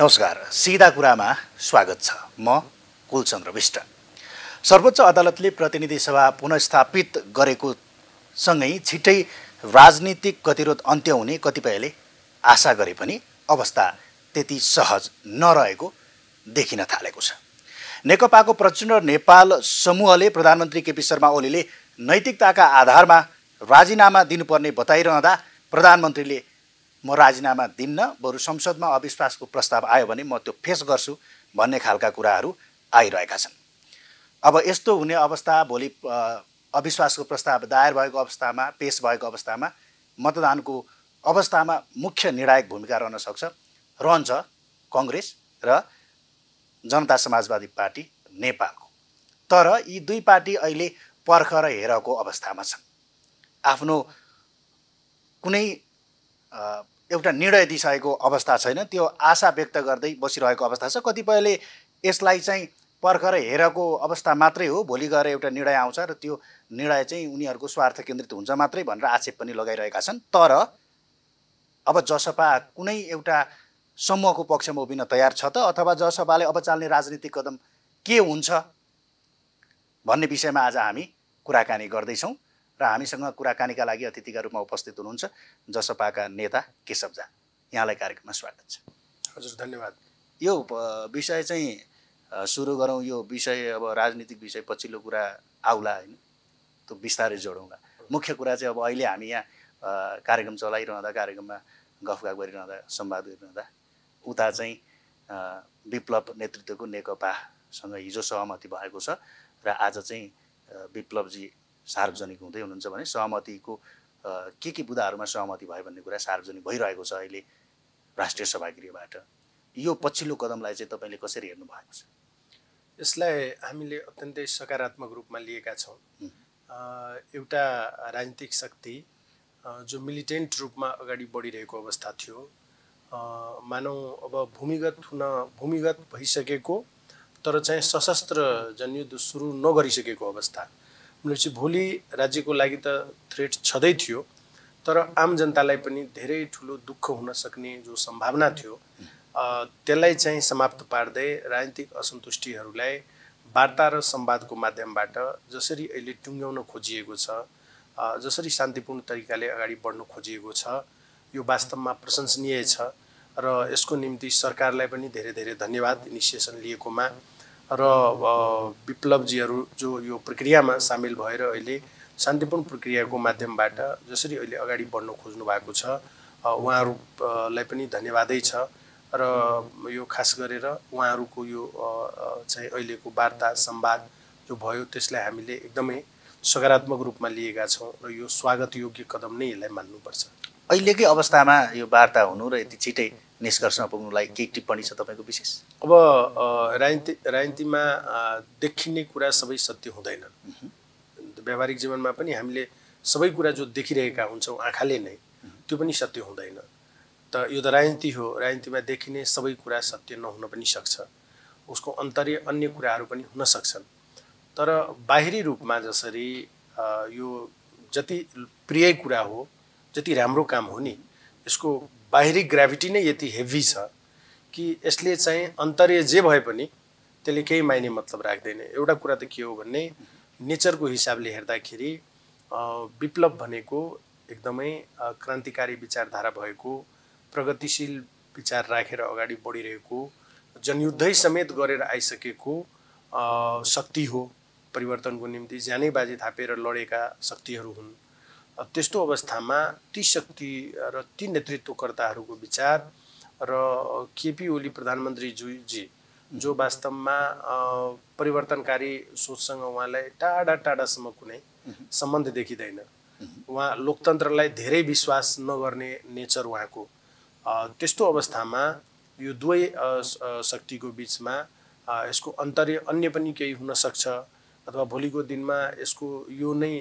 नमस्कार सिधा कुरामा स्वागत छ म कुलचन्द्र विष्ट सर्वोच्च अदालतले प्रतिनिधि सभा पुनस्थापित गरेको सँगै छिट्टै राजनीतिक गतिरोध अन्त्य हुने कतिपयले आशा गरे पनि अवस्था त्यति सहज नरहेको देखिन थालेको छ नेकपाको प्रचण्ड नेपाल समूहले प्रधानमन्त्री केपी शर्मा ओलीले नैतिकताका आधारमा राजीनामा दिनुपर्ने बताइरहँदा प्रधानमन्त्रीले म राजीनामा दिन्न बरु संसदमा अविश्वासको प्रस्ताव आयो भने म त्यो फेस गर्छु भन्ने खालका कुराहरू आइरहेका छन् अब यस्तो हुने अवस्था भोलि अविश्वासको प्रस्ताव दायर भएको अवस्थामा पेस भएको अवस्थामा मतदानको अवस्थामा मुख्य निर्णायक भूमिका रहन सक्छ रहन्छ कङ्ग्रेस र जनता समाजवादी पार्टी नेपालको तर यी दुई पार्टी अहिले पर्ख र हेरको अवस्थामा छन् आफ्नो कुनै एउटा निर्णय दिइसकेको अवस्था छैन त्यो आशा व्यक्त गर्दै बसिरहेको अवस्था छ कतिपयले यसलाई चाहिँ पर्खर हेरेको अवस्था मात्रै हो भोलि गएर एउटा निर्णय आउँछ र त्यो निर्णय चाहिँ उनीहरूको स्वार्थ केन्द्रित हुन्छ मात्रै भनेर आक्षेप पनि लगाइरहेका छन् तर अब जसपा कुनै एउटा समूहको पक्षमा उभिन तयार छ त अथवा जसपाले अब चाल्ने राजनीतिक कदम के हुन्छ भन्ने विषयमा आज हामी कुराकानी गर्दैछौँ र हामीसँग कुराकानीका लागि अतिथिका रूपमा उपस्थित हुनुहुन्छ जसपाका नेता केशव झा यहाँलाई कार्यक्रममा स्वागत छ हजुर धन्यवाद यो विषय चाहिँ सुरु गरौँ यो विषय अब राजनीतिक विषय पछिल्लो कुरा आउला होइन त्यो बिस्तारै जोडौँला मुख्य कुरा चाहिँ अब अहिले हामी यहाँ कार्यक्रम चलाइरहँदा कार्यक्रममा गफगाफ गरिरहँदा संवाद गरिरहँदा उता चाहिँ विप्लव नेतृत्वको नेकपासँग हिजो सहमति भएको छ र आज चाहिँ विप्लवजी सार्वजनिक हुँदै हुनुहुन्छ भने सहमतिको के के बुदाहरूमा सहमति भयो भन्ने कुरा सार्वजनिक भइरहेको छ अहिले राष्ट्रिय सभागृहबाट यो पछिल्लो कदमलाई चाहिँ तपाईँले कसरी हेर्नु भएको छ यसलाई हामीले अत्यन्तै सकारात्मक रूपमा लिएका छौँ एउटा राजनीतिक शक्ति जो मिलिटेन्ट रूपमा अगाडि बढिरहेको अवस्था थियो मानौँ अब भूमिगत हुन भूमिगत भइसकेको तर चाहिँ सशस्त्र जनयुद्ध सुरु नगरिसकेको अवस्था भनेपछि भोलि राज्यको लागि त थ्रेट छँदै थियो तर आम जनतालाई पनि धेरै ठुलो दुःख हुन सक्ने जो सम्भावना थियो त्यसलाई चाहिँ समाप्त पार्दै राजनीतिक असन्तुष्टिहरूलाई वार्ता र सम्वादको माध्यमबाट जसरी अहिले टुङ्ग्याउन खोजिएको छ जसरी शान्तिपूर्ण तरिकाले अगाडि बढ्न खोजिएको छ यो वास्तवमा प्रशंसनीय छ र यसको निम्ति सरकारलाई पनि धेरै धेरै धन्यवाद इनिसिएसन लिएकोमा र विप्लवजीहरू जो यो प्रक्रियामा सामेल भएर अहिले शान्तिपूर्ण प्रक्रियाको माध्यमबाट जसरी अहिले अगाडि बढ्न खोज्नु भएको छ उहाँहरूलाई पनि धन्यवादै छ र यो खास गरेर उहाँहरूको यो चाहिँ अहिलेको वार्ता सम्वाद जो भयो त्यसलाई हामीले एकदमै सकारात्मक रूपमा लिएका छौँ र यो स्वागत योग्य कदम नै यसलाई मान्नुपर्छ अहिलेकै अवस्थामा यो वार्ता हुनु र यति छिटै निष्कर्षमा पुग्नुलाई केही टिप्पणी छ तपाईँको विशेष अब राजनीति राजनीतिमा देखिने कुरा सबै सत्य हुँदैनन् व्यावहारिक जीवनमा पनि हामीले सबै कुरा जो देखिरहेका हुन्छौँ आँखाले नै त्यो पनि सत्य हुँदैन त यो त राजनीति हो राजनीतिमा देखिने सबै कुरा सत्य नहुन पनि सक्छ उसको अन्तर्य अन्य कुराहरू पनि हुन सक्छन् तर बाहिरी रूपमा जसरी यो जति प्रिय कुरा हो जति राम्रो काम हो नि यसको बाहिरी ग्राभिटी नै यति हेभी छ कि यसले चाहिँ अन्तर्य जे भए पनि त्यसले केही माइने मतलब राख्दैन एउटा कुरा त के हो भने नेचरको हिसाबले हेर्दाखेरि विप्लव भनेको एकदमै क्रान्तिकारी विचारधारा भएको प्रगतिशील विचार राखेर अगाडि बढिरहेको जनयुद्धै समेत गरेर आइसकेको शक्ति हो परिवर्तनको निम्ति ज्यानै बाजे थापेर लडेका शक्तिहरू हुन् त्यस्तो अवस्थामा ती शक्ति र ती नेतृत्वकर्ताहरूको विचार र केपी ओली प्रधानमन्त्रीज्यूजी जो वास्तवमा परिवर्तनकारी सोचसँग उहाँलाई टाढा टाढासम्म कुनै सम्बन्ध देखिँदैन उहाँ लोकतन्त्रलाई धेरै विश्वास नगर्ने नेचर उहाँको त्यस्तो अवस्थामा यो दुवै शक्तिको बिचमा यसको अन्तर्य अन्य पनि केही हुनसक्छ अथवा भोलिको दिनमा यसको यो नै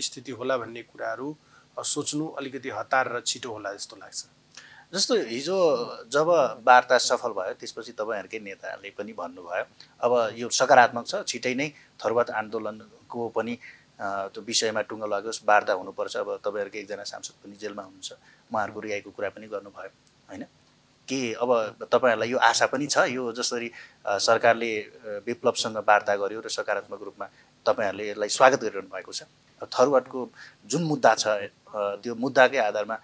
स्थिति होला भन्ने कुराहरू सोच्नु अलिकति हतार र छिटो होला जस्तो लाग्छ जस्तो हिजो जब वार्ता सफल भयो त्यसपछि तपाईँहरूकै नेताहरूले पनि भन्नुभयो अब यो सकारात्मक छ छिटै नै थर्वात आन्दोलनको पनि त्यो विषयमा टुङ्गो लागोस् वार्ता हुनुपर्छ अब तपाईँहरूको एकजना सांसद पनि जेलमा हुनुहुन्छ उहाँहरूको रिहाइको कुरा पनि गर्नुभयो होइन के अब तपाईँहरूलाई यो आशा पनि छ यो जसरी सरकारले विप्लवसँग वार्ता गर्यो र सकारात्मक रूपमा तपाईँहरूले यसलाई स्वागत गरिरहनु भएको छ थरुवाटको जुन मुद्दा छ त्यो मुद्दाकै आधारमा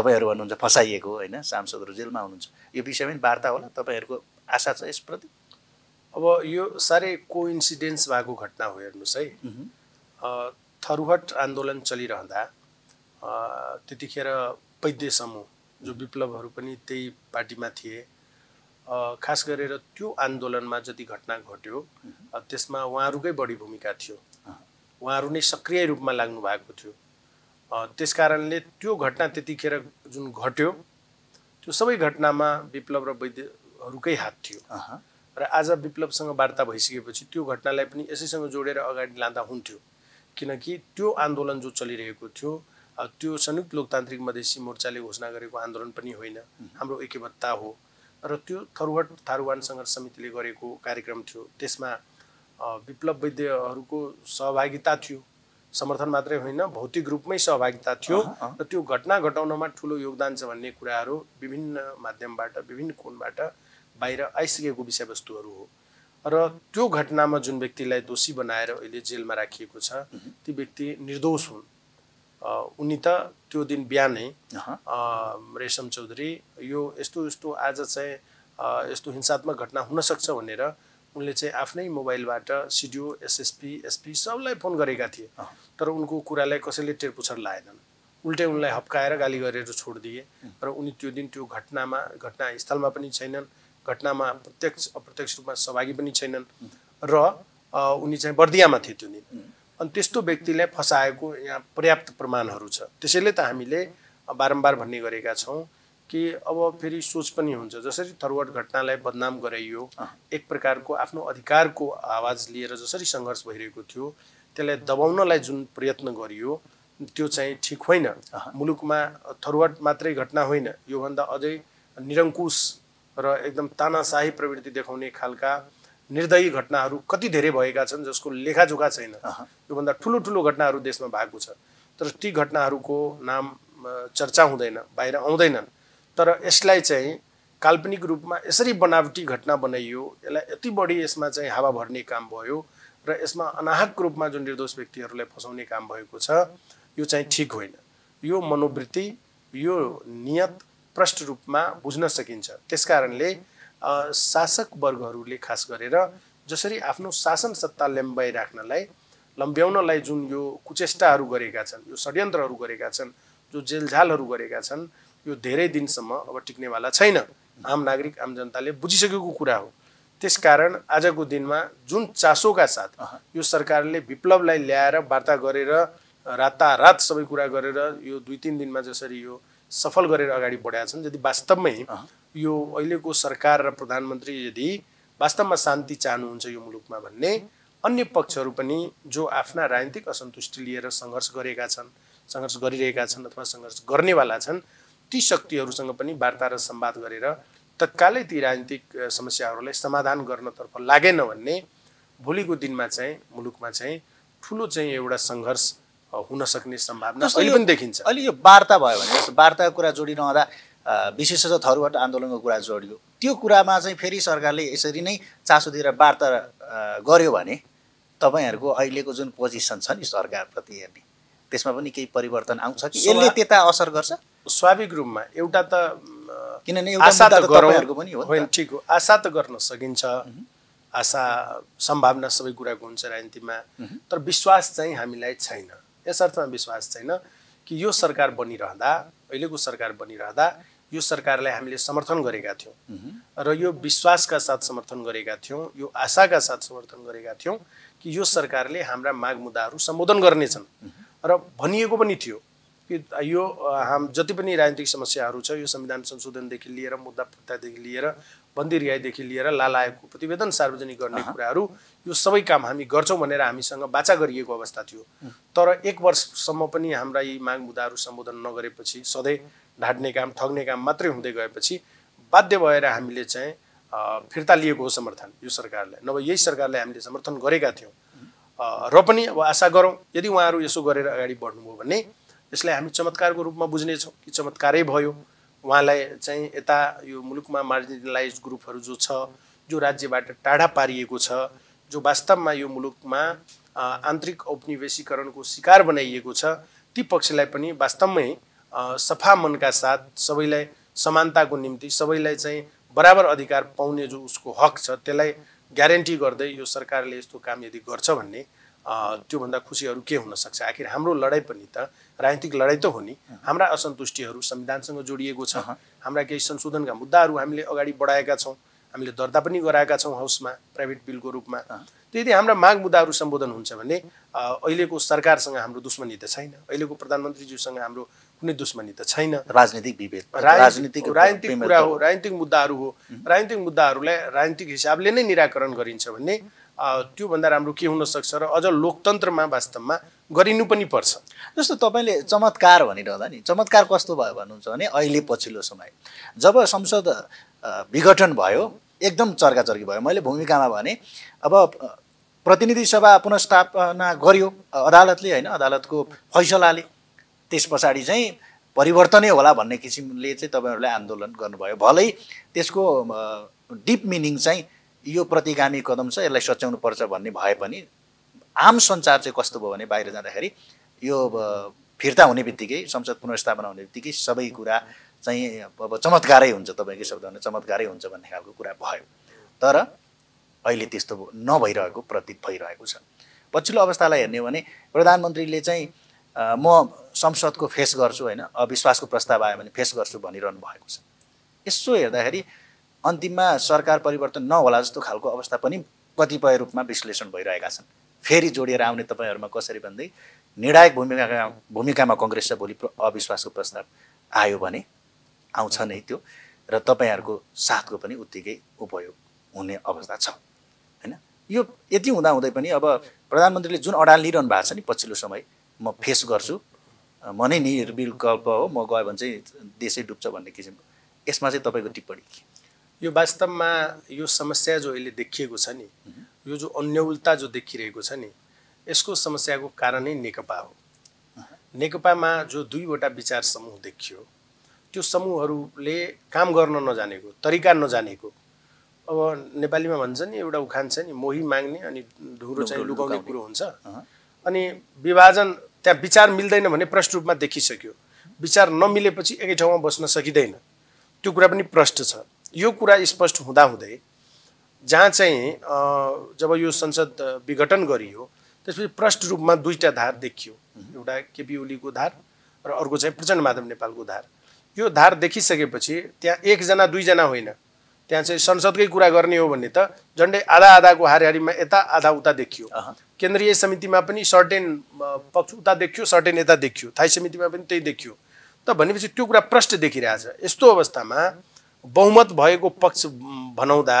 तपाईँहरू भन्नुहुन्छ फसाइएको होइन सांसदहरू जेलमा हुनुहुन्छ यो विषयमा पनि वार्ता होला तपाईँहरूको आशा छ यसप्रति अब यो साह्रै कोइन्सिडेन्स भएको घटना हो हेर्नुहोस् है थरुहट आन्दोलन चलिरहँदा त्यतिखेर वैद्य समूह जो विप्लवहरू पनि त्यही पार्टीमा थिए खास गरेर त्यो आन्दोलनमा जति घटना घट्यो त्यसमा उहाँहरूकै बढी भूमिका थियो उहाँहरू नै सक्रिय रूपमा लाग्नु भएको थियो त्यस कारणले त्यो घटना त्यतिखेर जुन घट्यो त्यो सबै घटनामा विप्लव र वैद्यहरूकै हात थियो र आज विप्लवसँग वार्ता भइसकेपछि त्यो घटनालाई पनि यसैसँग जोडेर अगाडि लाँदा हुन्थ्यो किनकि त्यो आन्दोलन जो चलिरहेको थियो त्यो संयुक्त लोकतान्त्रिक मधेसी मोर्चाले घोषणा गरेको आन्दोलन पनि होइन हाम्रो ऐक्यबद्धता हो र त्यो थरुवट थारुवान सङ्घर्ष समितिले गरेको कार्यक्रम थियो त्यसमा विप्लव वैद्यहरूको सहभागिता थियो समर्थन मात्रै होइन भौतिक रूपमै सहभागिता थियो र त्यो घटना घटाउनमा ठुलो योगदान छ भन्ने कुराहरू विभिन्न माध्यमबाट विभिन्न कोणबाट बाहिर आइसकेको विषयवस्तुहरू हो र त्यो घटनामा जुन व्यक्तिलाई दोषी बनाएर अहिले जेलमा राखिएको छ ती व्यक्ति निर्दोष हुन् उनी त त्यो दिन बिहानै रेशम चौधरी यो यस्तो यस्तो आज चाहिँ यस्तो हिंसात्मक घटना हुनसक्छ भनेर उनले चाहिँ आफ्नै मोबाइलबाट सिडिओ एसएसपी एसपी सबलाई फोन गरेका थिए तर उनको कुरालाई कसैले टेरपुछर लाएनन् उल्टै उनलाई हप्काएर गाली गरेर छोडिदिए र उनी त्यो दिन त्यो घटनामा घटनास्थलमा पनि छैनन् घटनामा प्रत्यक्ष अप्रत्यक्ष रूपमा सहभागी पनि छैनन् र उनी चाहिँ बर्दियामा थिए त्यो दिन अनि त्यस्तो व्यक्तिलाई फसाएको यहाँ पर्याप्त प्रमाणहरू छ त्यसैले त हामीले बारम्बार भन्ने गरेका छौँ कि अब फेरि सोच पनि हुन्छ जसरी थरवट घटनालाई बदनाम गराइयो एक प्रकारको आफ्नो अधिकारको आवाज लिएर जसरी सङ्घर्ष भइरहेको थियो त्यसलाई दबाउनलाई जुन प्रयत्न गरियो त्यो चाहिँ ठिक होइन मुलुकमा थरवट मात्रै घटना होइन योभन्दा अझै निरङ्कुश र एकदम तानासाही प्रवृत्ति देखाउने खालका निर्दयी घटनाहरू कति धेरै भएका छन् जसको लेखाजोखा छैन योभन्दा ठुलो ठुलो घटनाहरू देशमा भएको छ तर ती घटनाहरूको नाम चर्चा हुँदैन बाहिर आउँदैनन् तर यसलाई चाहिँ काल्पनिक रूपमा यसरी बनावटी घटना बनाइयो यसलाई यति बढी यसमा चाहिँ हावा भर्ने काम भयो र यसमा अनाहक रूपमा जुन निर्दोष व्यक्तिहरूलाई फसाउने काम भएको छ यो चाहिँ ठिक होइन यो मनोवृत्ति यो नियत प्रष्ट रूपमा बुझ्न सकिन्छ त्यस कारणले शासक वर्गहरूले खास गरेर जसरी आफ्नो शासन सत्ता लम्ब्याइ राख्नलाई लम्ब्याउनलाई जुन यो कुचेष्टाहरू गरेका छन् यो षड्यन्त्रहरू गरेका छन् जो जेलझालहरू गरेका छन् यो धेरै दिनसम्म अब टिक्नेवाला छैन आम नागरिक आम जनताले बुझिसकेको कुरा हो त्यसकारण आजको दिनमा जुन चासोका साथ यो सरकारले विप्लवलाई ल्याएर वार्ता गरेर रातारात सबै कुरा गरेर यो दुई तिन दिनमा जसरी यो सफल गरेर अगाडि बढाएका छन् यदि वास्तवमै यो अहिलेको सरकार र प्रधानमन्त्री यदि वास्तवमा शान्ति चाहनुहुन्छ यो मुलुकमा भन्ने अन्य पक्षहरू पनि जो आफ्ना राजनीतिक असन्तुष्टि लिएर सङ्घर्ष गरेका छन् सङ्घर्ष गरिरहेका छन् अथवा सङ्घर्ष गर्नेवाला छन् ती शक्तिहरूसँग पनि वार्ता र सम्वाद गरेर तत्कालै ती राजनीतिक समस्याहरूलाई समाधान गर्नतर्फ लागेन भन्ने भोलिको दिनमा चाहिँ मुलुकमा चाहिँ ठुलो चाहिँ एउटा सङ्घर्ष हुन सक्ने सम्भावना अहिले पनि देखिन्छ अहिले यो वार्ता भयो भने वार्ताको कुरा जोडिरहँदा विशेषज्ञहरूबाट आन्दोलनको कुरा जोडियो त्यो कुरामा चाहिँ फेरि सरकारले यसरी नै चासो दिएर वार्ता गर्यो भने तपाईँहरूको अहिलेको जुन पोजिसन छ नि सरकारप्रति हेर्ने त्यसमा पनि केही परिवर्तन आउँछ कि यसले त्यता असर गर्छ स्वाभाविक रूपमा एउटा त किनभने आशा त पनि हो ठिक हो आशा त गर्न सकिन्छ आशा सम्भावना सबै कुराको हुन्छ राजनीतिमा तर विश्वास चाहिँ हामीलाई छैन यस अर्थमा विश्वास छैन कि यो सरकार बनिरहँदा अहिलेको सरकार बनिरहँदा यो सरकारलाई हामीले समर्थन गरेका थियौँ र यो विश्वासका साथ समर्थन गरेका थियौँ यो आशाका साथ समर्थन गरेका थियौँ कि यो सरकारले हाम्रा माग मुद्दाहरू सम्बोधन गर्नेछन् र भनिएको पनि थियो कि यो हाम जति पनि राजनीतिक समस्याहरू छ यो संविधान संशोधनदेखि लिएर मुद्दा पुग्दादेखि लिएर बन्दी रिहाईदेखि लिएर लाल आयोगको प्रतिवेदन सार्वजनिक गर्ने कुराहरू यो सबै काम हामी गर्छौँ भनेर हामीसँग बाचा गरिएको अवस्था थियो तर एक वर्षसम्म पनि हाम्रा यी माग मुद्दाहरू सम्बोधन नगरेपछि सधैँ ढाट्ने काम ठग्ने काम मात्रै हुँदै गएपछि बाध्य भएर हामीले चाहिँ फिर्ता लिएको हो समर्थन यो सरकारलाई नभए यही सरकारलाई हामीले समर्थन गरेका थियौँ र पनि अब आशा गरौँ यदि उहाँहरू यसो गरेर अगाडि बढ्नुभयो भने यसलाई हामी चमत्कारको रूपमा बुझ्नेछौँ कि चमत्कारै भयो उहाँलाई चाहिँ यता यो मुलुकमा मार्जिनलाइज ग्रुपहरू जो छ जो राज्यबाट टाढा पारिएको छ जो वास्तवमा यो मुलुकमा आन्तरिक औपनिवेशीकरणको शिकार बनाइएको छ ती पक्षलाई पनि वास्तवमै सफा मनका साथ सबैलाई समानताको निम्ति सबैलाई चाहिँ बराबर अधिकार पाउने जो उसको हक छ त्यसलाई ग्यारेन्टी गर्दै यो सरकारले यस्तो काम यदि गर्छ भन्ने त्योभन्दा खुसीहरू के हुनसक्छ आखिर हाम्रो लडाइँ पनि त राजनीतिक लडाइँ त हो नि हाम्रा असन्तुष्टिहरू संविधानसँग जोडिएको छ हाम्रा केही संशोधनका मुद्दाहरू हामीले अगाडि बढाएका छौँ हामीले दर्ता पनि गराएका छौँ हाउसमा प्राइभेट बिलको रूपमा त्यो यदि हाम्रा माग मुद्दाहरू सम्बोधन हुन्छ भने अहिलेको सरकारसँग हाम्रो दुश्मनी त छैन अहिलेको प्रधानमन्त्रीज्यूसँग हाम्रो कुनै दुश्मनी त छैन राजनीतिक विभेद राजनीतिक राजनीतिक कुरा हो राजनीतिक मुद्दाहरू हो राजनीतिक मुद्दाहरूलाई राजनीतिक हिसाबले नै निराकरण गरिन्छ भने त्योभन्दा राम्रो के हुनसक्छ र अझ लोकतन्त्रमा वास्तवमा गरिनु पनि पर्छ जस्तो तपाईँले चमत्कार भनिरहँदा नि चमत्कार कस्तो भयो भन्नुहुन्छ भने अहिले पछिल्लो समय जब संसद विघटन भयो एकदम चर्काचर्की भयो मैले भूमिकामा भने अब प्रतिनिधि सभा पुनस्थापना गर्यो अदालतले होइन अदालतको फैसलाले त्यस पछाडि चाहिँ परिवर्तनै होला भन्ने किसिमले चाहिँ तपाईँहरूले आन्दोलन गर्नुभयो भलै त्यसको डिप मिनिङ चाहिँ यो प्रतिगामी कदम छ यसलाई पर्छ भन्ने भए पनि आम सञ्चार चाहिँ कस्तो भयो भने बाहिर जाँदाखेरि यो फिर्ता हुने बित्तिकै संसद पुनर्स्थापना हुने बित्तिकै सबै कुरा चाहिँ अब चमत्कारै हुन्छ तपाईँको शब्द भने चमत्कारै हुन्छ भन्ने खालको कुरा भयो तर अहिले त्यस्तो नभइरहेको प्रतीत भइरहेको छ पछिल्लो अवस्थालाई हेर्ने हो भने प्रधानमन्त्रीले चाहिँ म संसदको फेस गर्छु होइन अविश्वासको प्रस्ताव आयो भने फेस गर्छु भनिरहनु भएको छ यसो हेर्दाखेरि अन्तिममा सरकार परिवर्तन नहोला जस्तो खालको अवस्था पनि कतिपय रूपमा विश्लेषण भइरहेका छन् फेरि जोडिएर आउने तपाईँहरूमा कसरी भन्दै निर्णायक भूमिका भूमिकामा कङ्ग्रेस भोलि अविश्वासको प्रस्ताव आयो भने आउँछ नै त्यो र तपाईँहरूको साथको पनि उत्तिकै उपयोग हुने अवस्था छ होइन यो यति हुँदाहुँदै पनि अब प्रधानमन्त्रीले जुन अडान लिइरहनु भएको छ नि पछिल्लो समय म फेस गर्छु म नै निर्विकल्प हो म गयो भने चाहिँ देशै डुब्छ भन्ने किसिमको यसमा चाहिँ तपाईँको टिप्पणी के यो वास्तवमा यो समस्या जो अहिले देखिएको छ नि यो जो अन्यलता जो देखिरहेको छ नि यसको समस्याको कारण नै नेकपा हो नेकपामा जो दुईवटा विचार समूह देखियो त्यो समूहहरूले काम गर्न नजानेको तरिका नजानेको अब नेपालीमा भन्छ नि एउटा उखान छ नि मोही माग्ने अनि ढुरो चाहिँ लुकाउने कुरो हुन्छ अनि विभाजन त्यहाँ विचार मिल्दैन भने प्रष्ट रूपमा देखिसक्यो विचार नमिलेपछि एकै ठाउँमा बस्न सकिँदैन त्यो कुरा पनि प्रष्ट छ यो कुरा स्पष्ट हुँदाहुँदै जहाँ चाहिँ जब यो संसद विघटन गरियो त्यसपछि प्रष्ट रूपमा दुईवटा धार देखियो एउटा केपी ओलीको धार र अर्को चाहिँ प्रचण्ड माधव नेपालको धार यो धार देखिसकेपछि त्यहाँ एकजना दुईजना होइन त्यहाँ चाहिँ संसदकै कुरा गर्ने हो भने त झन्डै आधा आधाको हारिहारीमा यता आधा उता देखियो केन्द्रीय समितिमा पनि सर्टेन पक्ष उता देखियो सर्टेन यता देखियो थाई समितिमा पनि त्यही देखियो त भनेपछि त्यो कुरा प्रष्ट देखिरहेछ यस्तो अवस्थामा बहुमत भएको पक्ष भनाउँदा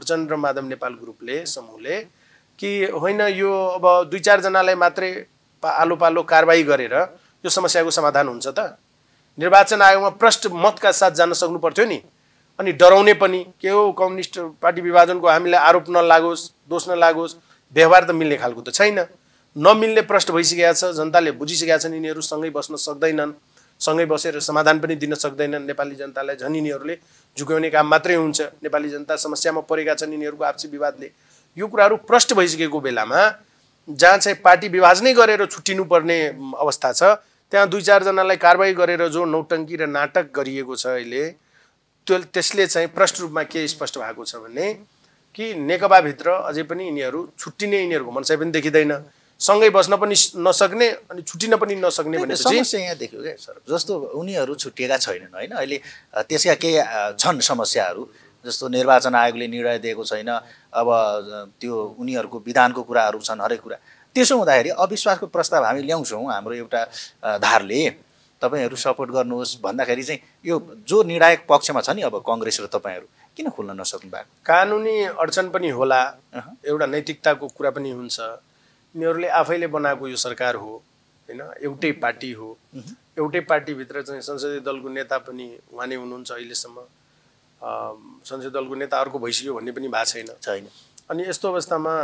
प्रचण्ड माधव नेपाल ग्रुपले समूहले कि होइन यो अब दुई चारजनालाई मात्रै आलो पालो कारवाही गरेर यो समस्याको समाधान हुन्छ त निर्वाचन आयोगमा प्रष्ट मतका साथ जान सक्नु पर्थ्यो नि अनि डराउने पनि के हो कम्युनिस्ट पार्टी विभाजनको हामीलाई आरोप नलागोस् दोष नलागोस् व्यवहार त मिल्ने खालको त छैन नमिल्ने प्रष्ट भइसकेको छ जनताले बुझिसकेका छन् यिनीहरू सँगै बस्न सक्दैनन् सँगै बसेर समाधान पनि दिन सक्दैनन् नेपाली जनतालाई झन् यिनीहरूले झुक्याउने काम मात्रै हुन्छ नेपाली जनता समस्यामा परेका छन् यिनीहरूको आपसी विवादले यो कुराहरू प्रष्ट भइसकेको बेलामा जहाँ चाहिँ पार्टी विभाजनै गरेर छुट्टिनुपर्ने अवस्था छ त्यहाँ दुई चारजनालाई कारवाही गरेर जो नौटङ्की र नाटक गरिएको छ अहिले त्यो त्यसले चाहिँ प्रष्ट रूपमा के स्पष्ट भएको छ भने कि नेकपाभित्र अझै पनि यिनीहरू छुट्टिने यिनीहरूको मनसाइ पनि देखिँदैन सँगै बस्न पनि नसक्ने अनि छुट्टिन पनि नसक्ने भनेपछि यहाँ देख्यो क्या सर जस्तो उनीहरू छुट्टिएका छैनन् होइन अहिले त्यसका केही छन् समस्याहरू जस्तो निर्वाचन आयोगले निर्णय दिएको छैन अब त्यो उनीहरूको विधानको कुराहरू छन् हरेक कुरा त्यसो हुँदाखेरि अविश्वासको प्रस्ताव हामी ल्याउँछौँ हाम्रो एउटा धारले तपाईँहरू सपोर्ट गर्नुहोस् भन्दाखेरि चाहिँ यो जो निर्णायक पक्षमा छ नि अब कङ्ग्रेस र तपाईँहरू किन खोल्न नसक्नु भएको कानुनी अडचन पनि होला एउटा नैतिकताको कुरा पनि हुन्छ यिनीहरूले आफैले बनाएको यो सरकार हो होइन एउटै पार्टी हो एउटै पार्टीभित्र चाहिँ संसदीय दलको नेता पनि उहाँ नै हुनुहुन्छ अहिलेसम्म संसदीय दलको नेता अर्को भइसक्यो भन्ने पनि भएको छैन छैन अनि यस्तो अवस्थामा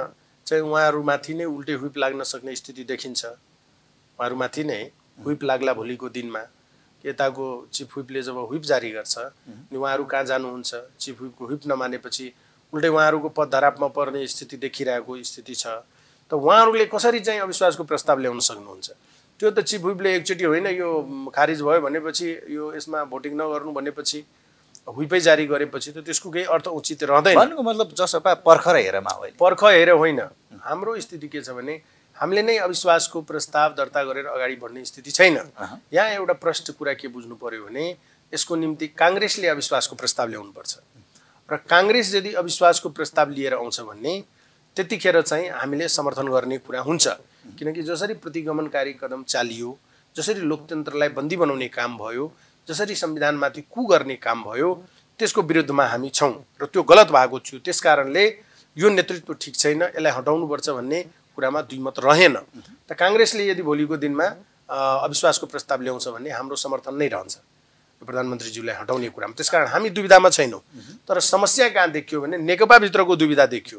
चाहिँ उहाँहरूमाथि नै उल्टे ह्विप लाग्न सक्ने स्थिति देखिन्छ उहाँहरूमाथि नै ह्विप लाग्ला भोलिको दिनमा यताको चिफ हुइपले जब हुइप जारी गर्छ अनि उहाँहरू कहाँ जानुहुन्छ चिफ हुइपको हुइप नमानेपछि उल्टै उहाँहरूको पद धरापमा पर्ने स्थिति देखिरहेको स्थिति छ त उहाँहरूले कसरी चाहिँ अविश्वासको प्रस्ताव ल्याउन सक्नुहुन्छ त्यो त चिफ हुइपले एकचोटि होइन यो खारिज भयो भनेपछि यो यसमा भोटिङ नगर्नु भनेपछि हुइपै जारी गरेपछि त त्यसको केही अर्थ उचित रहँदैन भन्नुको मतलब जसपा पर्ख हेरमा होइन पर्ख हेर होइन हाम्रो स्थिति के छ भने हामीले नै अविश्वासको प्रस्ताव दर्ता गरेर अगाडि बढ्ने स्थिति छैन यहाँ एउटा प्रष्ट कुरा के बुझ्नु पर्यो भने यसको निम्ति काङ्ग्रेसले अविश्वासको प्रस्ताव ल्याउनुपर्छ र काङ्ग्रेस यदि अविश्वासको प्रस्ताव लिएर आउँछ भने त्यतिखेर चाहिँ हामीले समर्थन गर्ने कुरा हुन्छ किनकि जसरी प्रतिगमनकारी कदम चालियो जसरी लोकतन्त्रलाई बन्दी बनाउने काम भयो जसरी संविधानमाथि कु गर्ने काम भयो त्यसको विरुद्धमा हामी छौँ र त्यो गलत भएको थियो त्यस कारणले यो नेतृत्व ठिक छैन यसलाई हटाउनुपर्छ भन्ने कुरामा दुई मत रहेन त काङ्ग्रेसले यदि भोलिको दिनमा अविश्वासको प्रस्ताव ल्याउँछ भने हाम्रो समर्थन नै रहन्छ यो प्रधानमन्त्रीज्यूलाई हटाउने कुरामा त्यसकारण हामी दुविधामा छैनौँ तर समस्या कहाँ देखियो भने नेकपाभित्रको दुविधा देखियो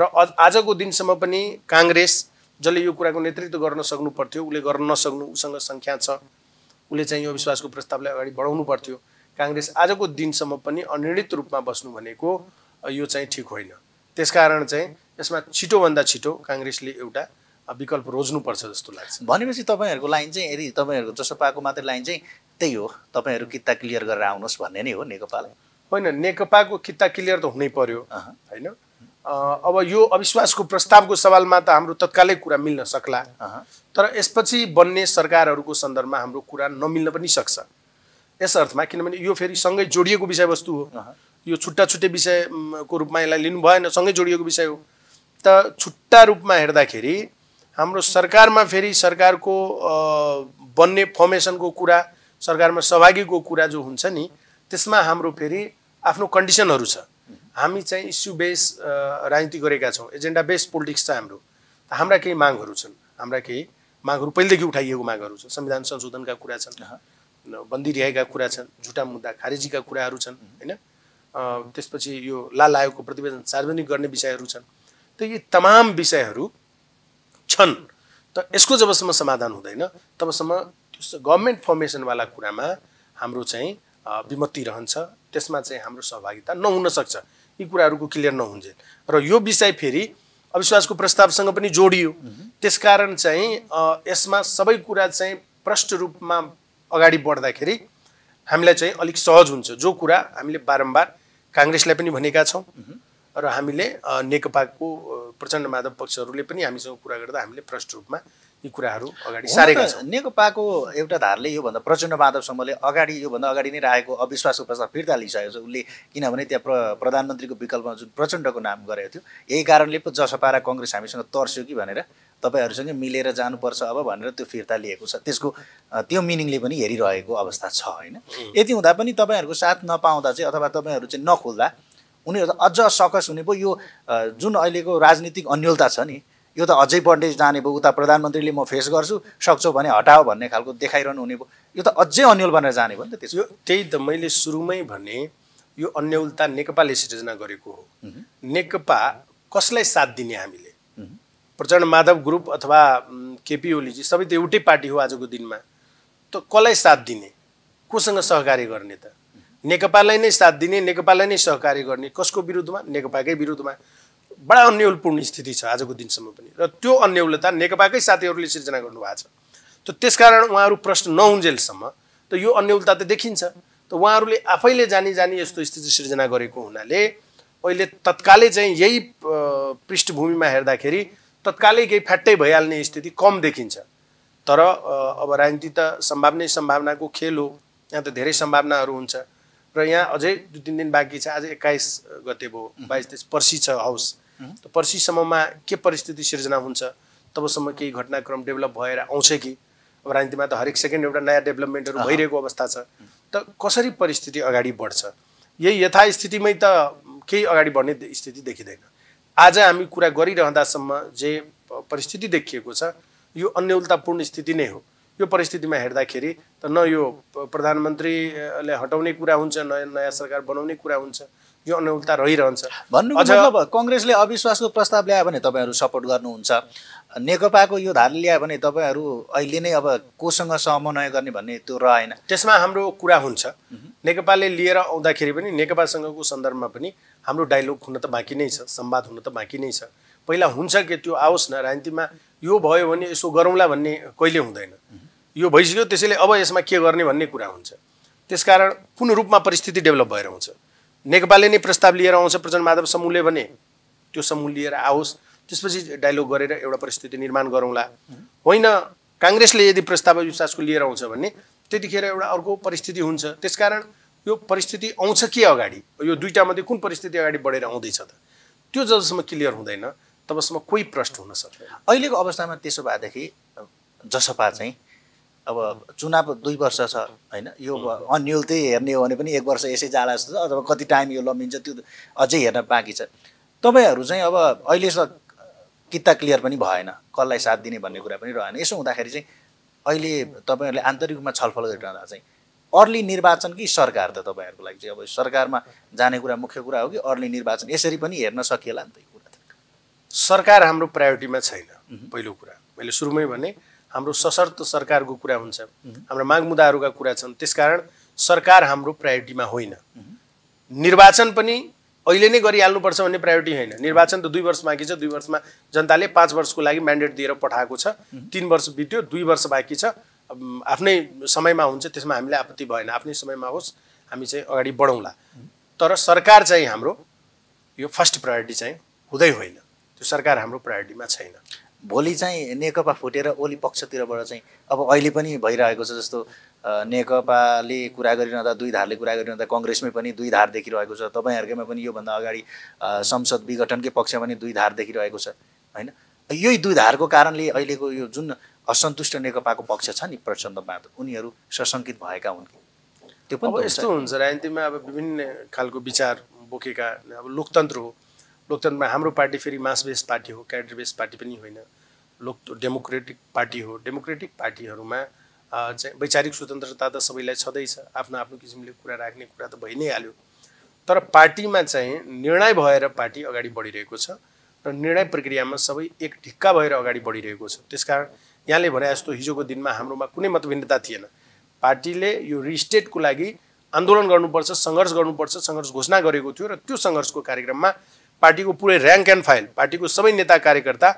र आजको दिनसम्म पनि काङ्ग्रेस जसले यो कुराको नेतृत्व गर्न सक्नु पर्थ्यो उसले गर्न नसक्नु उसँग सङ्ख्या छ उसले चाहिँ यो विश्वासको प्रस्तावलाई अगाडि बढाउनु पर्थ्यो काङ्ग्रेस आजको दिनसम्म पनि अनिर्णित रूपमा बस्नु भनेको यो चाहिँ ठिक होइन त्यसकारण चाहिँ यसमा छिटोभन्दा छिटो काङ्ग्रेसले एउटा विकल्प रोज्नुपर्छ जस्तो लाग्छ भनेपछि तपाईँहरूको लाइन चाहिँ यदि तपाईँहरूको जसपाको मात्रै लाइन चाहिँ त्यही हो तपाईँहरू किता क्लियर गरेर आउनुहोस् भन्ने नै हो नेकपालाई होइन नेकपाको किता क्लियर त हुनै पर्यो होइन अब यो अविश्वासको प्रस्तावको सवालमा त हाम्रो तत्कालै कुरा मिल्न सक्ला तर यसपछि बन्ने सरकारहरूको सन्दर्भमा हाम्रो कुरा नमिल्न पनि सक्छ यस अर्थमा किनभने यो फेरि सँगै जोडिएको विषयवस्तु हो यो छुट्टा छुट्टै विषयको रूपमा यसलाई लिनु भएन सँगै जोडिएको विषय हो त छुट्टा रूपमा हेर्दाखेरि हाम्रो सरकारमा फेरि सरकारको बन्ने फर्मेसनको कुरा सरकारमा सहभागीको कुरा जो हुन्छ नि त्यसमा हाम्रो फेरि आफ्नो कन्डिसनहरू छ हामी चाहिँ इस्यु बेस राजनीति गरेका छौँ एजेन्डा बेस पोलिटिक्स छ हाम्रो हाम्रा केही मागहरू छन् हाम्रा केही मागहरू पहिल्यैदेखि उठाइएको मागहरू छ संविधान संशोधनका कुरा छन् बन्दी रिहाइका कुरा छन् झुटा मुद्दा खारेजीका कुराहरू छन् होइन त्यसपछि यो लाल आयोगको प्रतिवेदन सार्वजनिक गर्ने विषयहरू छन् त यी तमाम विषयहरू छन् त यसको जबसम्म समाधान हुँदैन तबसम्म गभर्मेन्ट फर्मेसनवाला कुरामा हाम्रो चाहिँ विमति रहन्छ त्यसमा चाहिँ हाम्रो सहभागिता नहुन सक्छ यी कुराहरूको क्लियर नहुन्छ र यो विषय फेरि अविश्वासको प्रस्तावसँग पनि जोडियो त्यसकारण चाहिँ यसमा सबै कुरा चाहिँ प्रष्ट रूपमा अगाडि बढ्दाखेरि हामीलाई चाहिँ अलिक सहज हुन्छ जो कुरा हामीले बारम्बार काङ्ग्रेसलाई पनि भनेका छौँ र हामीले नेकपाको प्रचण्ड माधव पक्षहरूले पनि हामीसँग कुरा गर्दा हामीले प्रष्ट रूपमा यी कुराहरू अगाडि सारेका छन् नेकपाको एउटा धारले योभन्दा प्रचण्ड माधवसम्मले अगाडि योभन्दा अगाडि नै राखेको अविश्वासको प्रस्ताव फिर्ता लिइसकेको छ उसले किनभने त्यहाँ प्र प्रधानमन्त्रीको विकल्पमा जुन प्रचण्डको नाम गरेको थियो यही कारणले पो जसपा र कङ्ग्रेस हामीसँग तर्स्यो कि भनेर तपाईँहरूसँगै मिलेर जानुपर्छ अब भनेर त्यो फिर्ता लिएको छ त्यसको त्यो मिनिङले पनि हेरिरहेको अवस्था छ होइन यति हुँदा पनि तपाईँहरूको साथ नपाउँदा चाहिँ अथवा तपाईँहरू चाहिँ नखोल्दा उनीहरू अझ सकस हुने पो यो जुन अहिलेको राजनीतिक अन्यलता छ नि यो त अझै बढ्दै जाने भयो उता प्रधानमन्त्रीले म फेस गर्छु सक्छौ भने हटाओ भन्ने खालको देखाइरहनु हुने भयो यो त अझै अन्यल बनेर जाने भयो नि त त्यसो त्यही त मैले सुरुमै भने यो अन्यलता नेकपाले सिर्जना गरेको हो नेकपा कसलाई साथ दिने हामीले प्रचण्ड माधव ग्रुप अथवा केपी ओलीजी सबै त एउटै पार्टी हो आजको दिनमा त कसलाई साथ दिने कोसँग सहकार्य गर्ने त नेकपालाई नै साथ दिने नेकपालाई नै सहकार्य गर्ने कसको विरुद्धमा नेकपाकै विरुद्धमा बडा अन्यलपूर्ण स्थिति छ आजको दिनसम्म पनि र त्यो अन्यलता नेकपाकै साथीहरूले सिर्जना गर्नुभएको छ त त्यसकारण उहाँहरू प्रश्न नहुन्जेलसम्म त यो अन्यलता त देखिन्छ त उहाँहरूले आफैले जानी जानी यस्तो स्थिति सिर्जना गरेको हुनाले अहिले तत्कालै चाहिँ यही पृष्ठभूमिमा हेर्दाखेरि तत्कालै केही फ्याट्टै भइहाल्ने स्थिति कम देखिन्छ तर अब राजनीति त सम्भाव नै सम्भावनाको खेल हो यहाँ त धेरै सम्भावनाहरू हुन्छ र यहाँ अझै दुई तिन दिन बाँकी छ आज एक्काइस गते भयो बाइस तेइस पर्सि छ हाउस पर्सिसम्ममा के परिस्थिति सिर्जना हुन्छ तबसम्म केही घटनाक्रम डेभलप भएर आउँछ कि अब राजनीतिमा त हरेक सेकेन्ड एउटा नयाँ डेभलपमेन्टहरू भइरहेको अवस्था छ त कसरी परिस्थिति अगाडि बढ्छ यही यथास्थितिमै त केही अगाडि बढ्ने स्थिति देखिँदैन आज हामी कुरा गरिरहँदासम्म जे परिस्थिति देखिएको छ यो अन्यलतापूर्ण स्थिति नै हो यो परिस्थितिमा हेर्दाखेरि त न यो प्रधानमन्त्रीले हटाउने कुरा हुन्छ नयाँ नयाँ सरकार बनाउने कुरा हुन्छ यो अनुकूलता रहिरहन्छ भन्नु मतलब कङ्ग्रेसले अविश्वासको प्रस्ताव ल्यायो भने तपाईँहरू सपोर्ट गर्नुहुन्छ नेकपाको यो धार ल्यायो भने तपाईँहरू अहिले नै अब कोसँग समन्वय गर्ने भन्ने त्यो रहेन त्यसमा हाम्रो कुरा हुन्छ नेकपाले लिएर आउँदाखेरि पनि नेकपासँगको सन्दर्भमा पनि हाम्रो डायलग हुन त बाँकी नै छ संवाद हुन त बाँकी नै छ पहिला हुन्छ कि त्यो आओस् न राजनीतिमा यो भयो भने यसो गरौँला भन्ने कहिले हुँदैन यो भइसक्यो त्यसैले अब यसमा के गर्ने भन्ने कुरा हुन्छ त्यसकारण कुन रूपमा परिस्थिति डेभलप भएर हुन्छ नेकपाले नै प्रस्ताव लिएर आउँछ प्रचण्ड माधव समूहले भने त्यो समूह लिएर आओस् त्यसपछि डायलग गरेर एउटा परिस्थिति निर्माण गरौँला होइन काङ्ग्रेसले यदि प्रस्ताव विश्वासको लिएर आउँछ भने त्यतिखेर एउटा अर्को परिस्थिति हुन्छ त्यसकारण यो परिस्थिति आउँछ कि अगाडि यो मध्ये कुन परिस्थिति अगाडि बढेर आउँदैछ त त्यो जबसम्म क्लियर हुँदैन तबसम्म कोही प्रश्न हुन सक्छ अहिलेको अवस्थामा त्यसो भएदेखि जसपा चाहिँ अब चुनाव दुई वर्ष छ होइन यो अन्यल त्यही हेर्ने हो भने पनि एक वर्ष यसै जाला जस्तो छ अथवा कति टाइम यो लम्बिन्छ त्यो अझै हेर्न बाँकी छ तपाईँहरू चाहिँ अब अहिले किता क्लियर पनि भएन कसलाई साथ दिने भन्ने कुरा पनि रहेन यसो हुँदाखेरि चाहिँ अहिले तपाईँहरूले आन्तरिक रूपमा छलफल गरिरहँदा चाहिँ अर्ली निर्वाचन कि सरकार त तपाईँहरूको लागि चाहिँ अब सरकारमा जाने कुरा मुख्य कुरा हो कि अर्ली निर्वाचन यसरी पनि हेर्न सकिएला नि त यो कुरा सरकार हाम्रो प्रायोरिटीमा छैन पहिलो कुरा मैले सुरुमै भने हाम्रो सशर्त सरकारको कुरा हुन्छ हाम्रो माग मुद्दाहरूका कुरा छन् त्यसकारण सरकार हाम्रो प्रायोरिटीमा होइन निर्वाचन पनि अहिले नै गरिहाल्नुपर्छ भन्ने प्रायोरिटी होइन निर्वाचन त दुई वर्ष बाँकी छ दुई वर्षमा जनताले पाँच वर्षको लागि म्यान्डेट दिएर पठाएको छ तिन वर्ष बित्यो दुई वर्ष बाँकी छ आफ्नै समयमा हुन्छ त्यसमा हामीले आपत्ति भएन आफ्नै समयमा होस् हामी चाहिँ अगाडि बढौँला तर सरकार चाहिँ हाम्रो यो फर्स्ट प्रायोरिटी चाहिँ हुँदै होइन त्यो सरकार हाम्रो प्रायोरिटीमा छैन भोलि चाहिँ नेकपा फुटेर ओली पक्षतिरबाट चाहिँ अब अहिले पनि भइरहेको छ जस्तो नेकपाले कुरा गरिरहँदा दुई धारले कुरा गरिरहँदा कङ्ग्रेसमै पनि दुई धार देखिरहेको छ तपाईँहरूकैमा पनि योभन्दा अगाडि संसद विघटनकै पक्षमा पनि दुई धार देखिरहेको छ होइन यही दुई धारको कारणले अहिलेको यो जुन असन्तुष्ट नेकपाको पक्ष छ नि प्रचण्ड बाँध उनीहरू सशङ्कित भएका हुन् त्यो पनि यस्तो हुन्छ राजनीतिमा अब विभिन्न खालको विचार बोकेका अब लोकतन्त्र हो लोकतन्त्रमा हाम्रो पार्टी फेरि मास बेस पार्टी हो क्याडर बेस पार्टी पनि होइन लोक डेमोक्रेटिक पार्टी हो डेमोक्रेटिक पार्टीहरूमा चाहिँ वैचारिक स्वतन्त्रता त सबैलाई छँदैछ आफ्नो आफ्नो किसिमले कुरा राख्ने कुरा त भइ नै हाल्यो तर पार्टीमा चाहिँ निर्णय भएर पार्टी अगाडि बढिरहेको छ र निर्णय प्रक्रियामा सबै एक ढिक्का भएर अगाडि बढिरहेको छ त्यसकारण यहाँले भने जस्तो हिजोको दिनमा हाम्रोमा कुनै मतभिन्नता थिएन पार्टीले यो रिस्टेटको लागि आन्दोलन गर्नुपर्छ सङ्घर्ष गर्नुपर्छ सङ्घर्ष घोषणा गरेको थियो र त्यो सङ्घर्षको कार्यक्रममा पार्टीको पुरै ऱ्याङ्क एन्ड फाइल पार्टीको सबै नेता कार्यकर्ता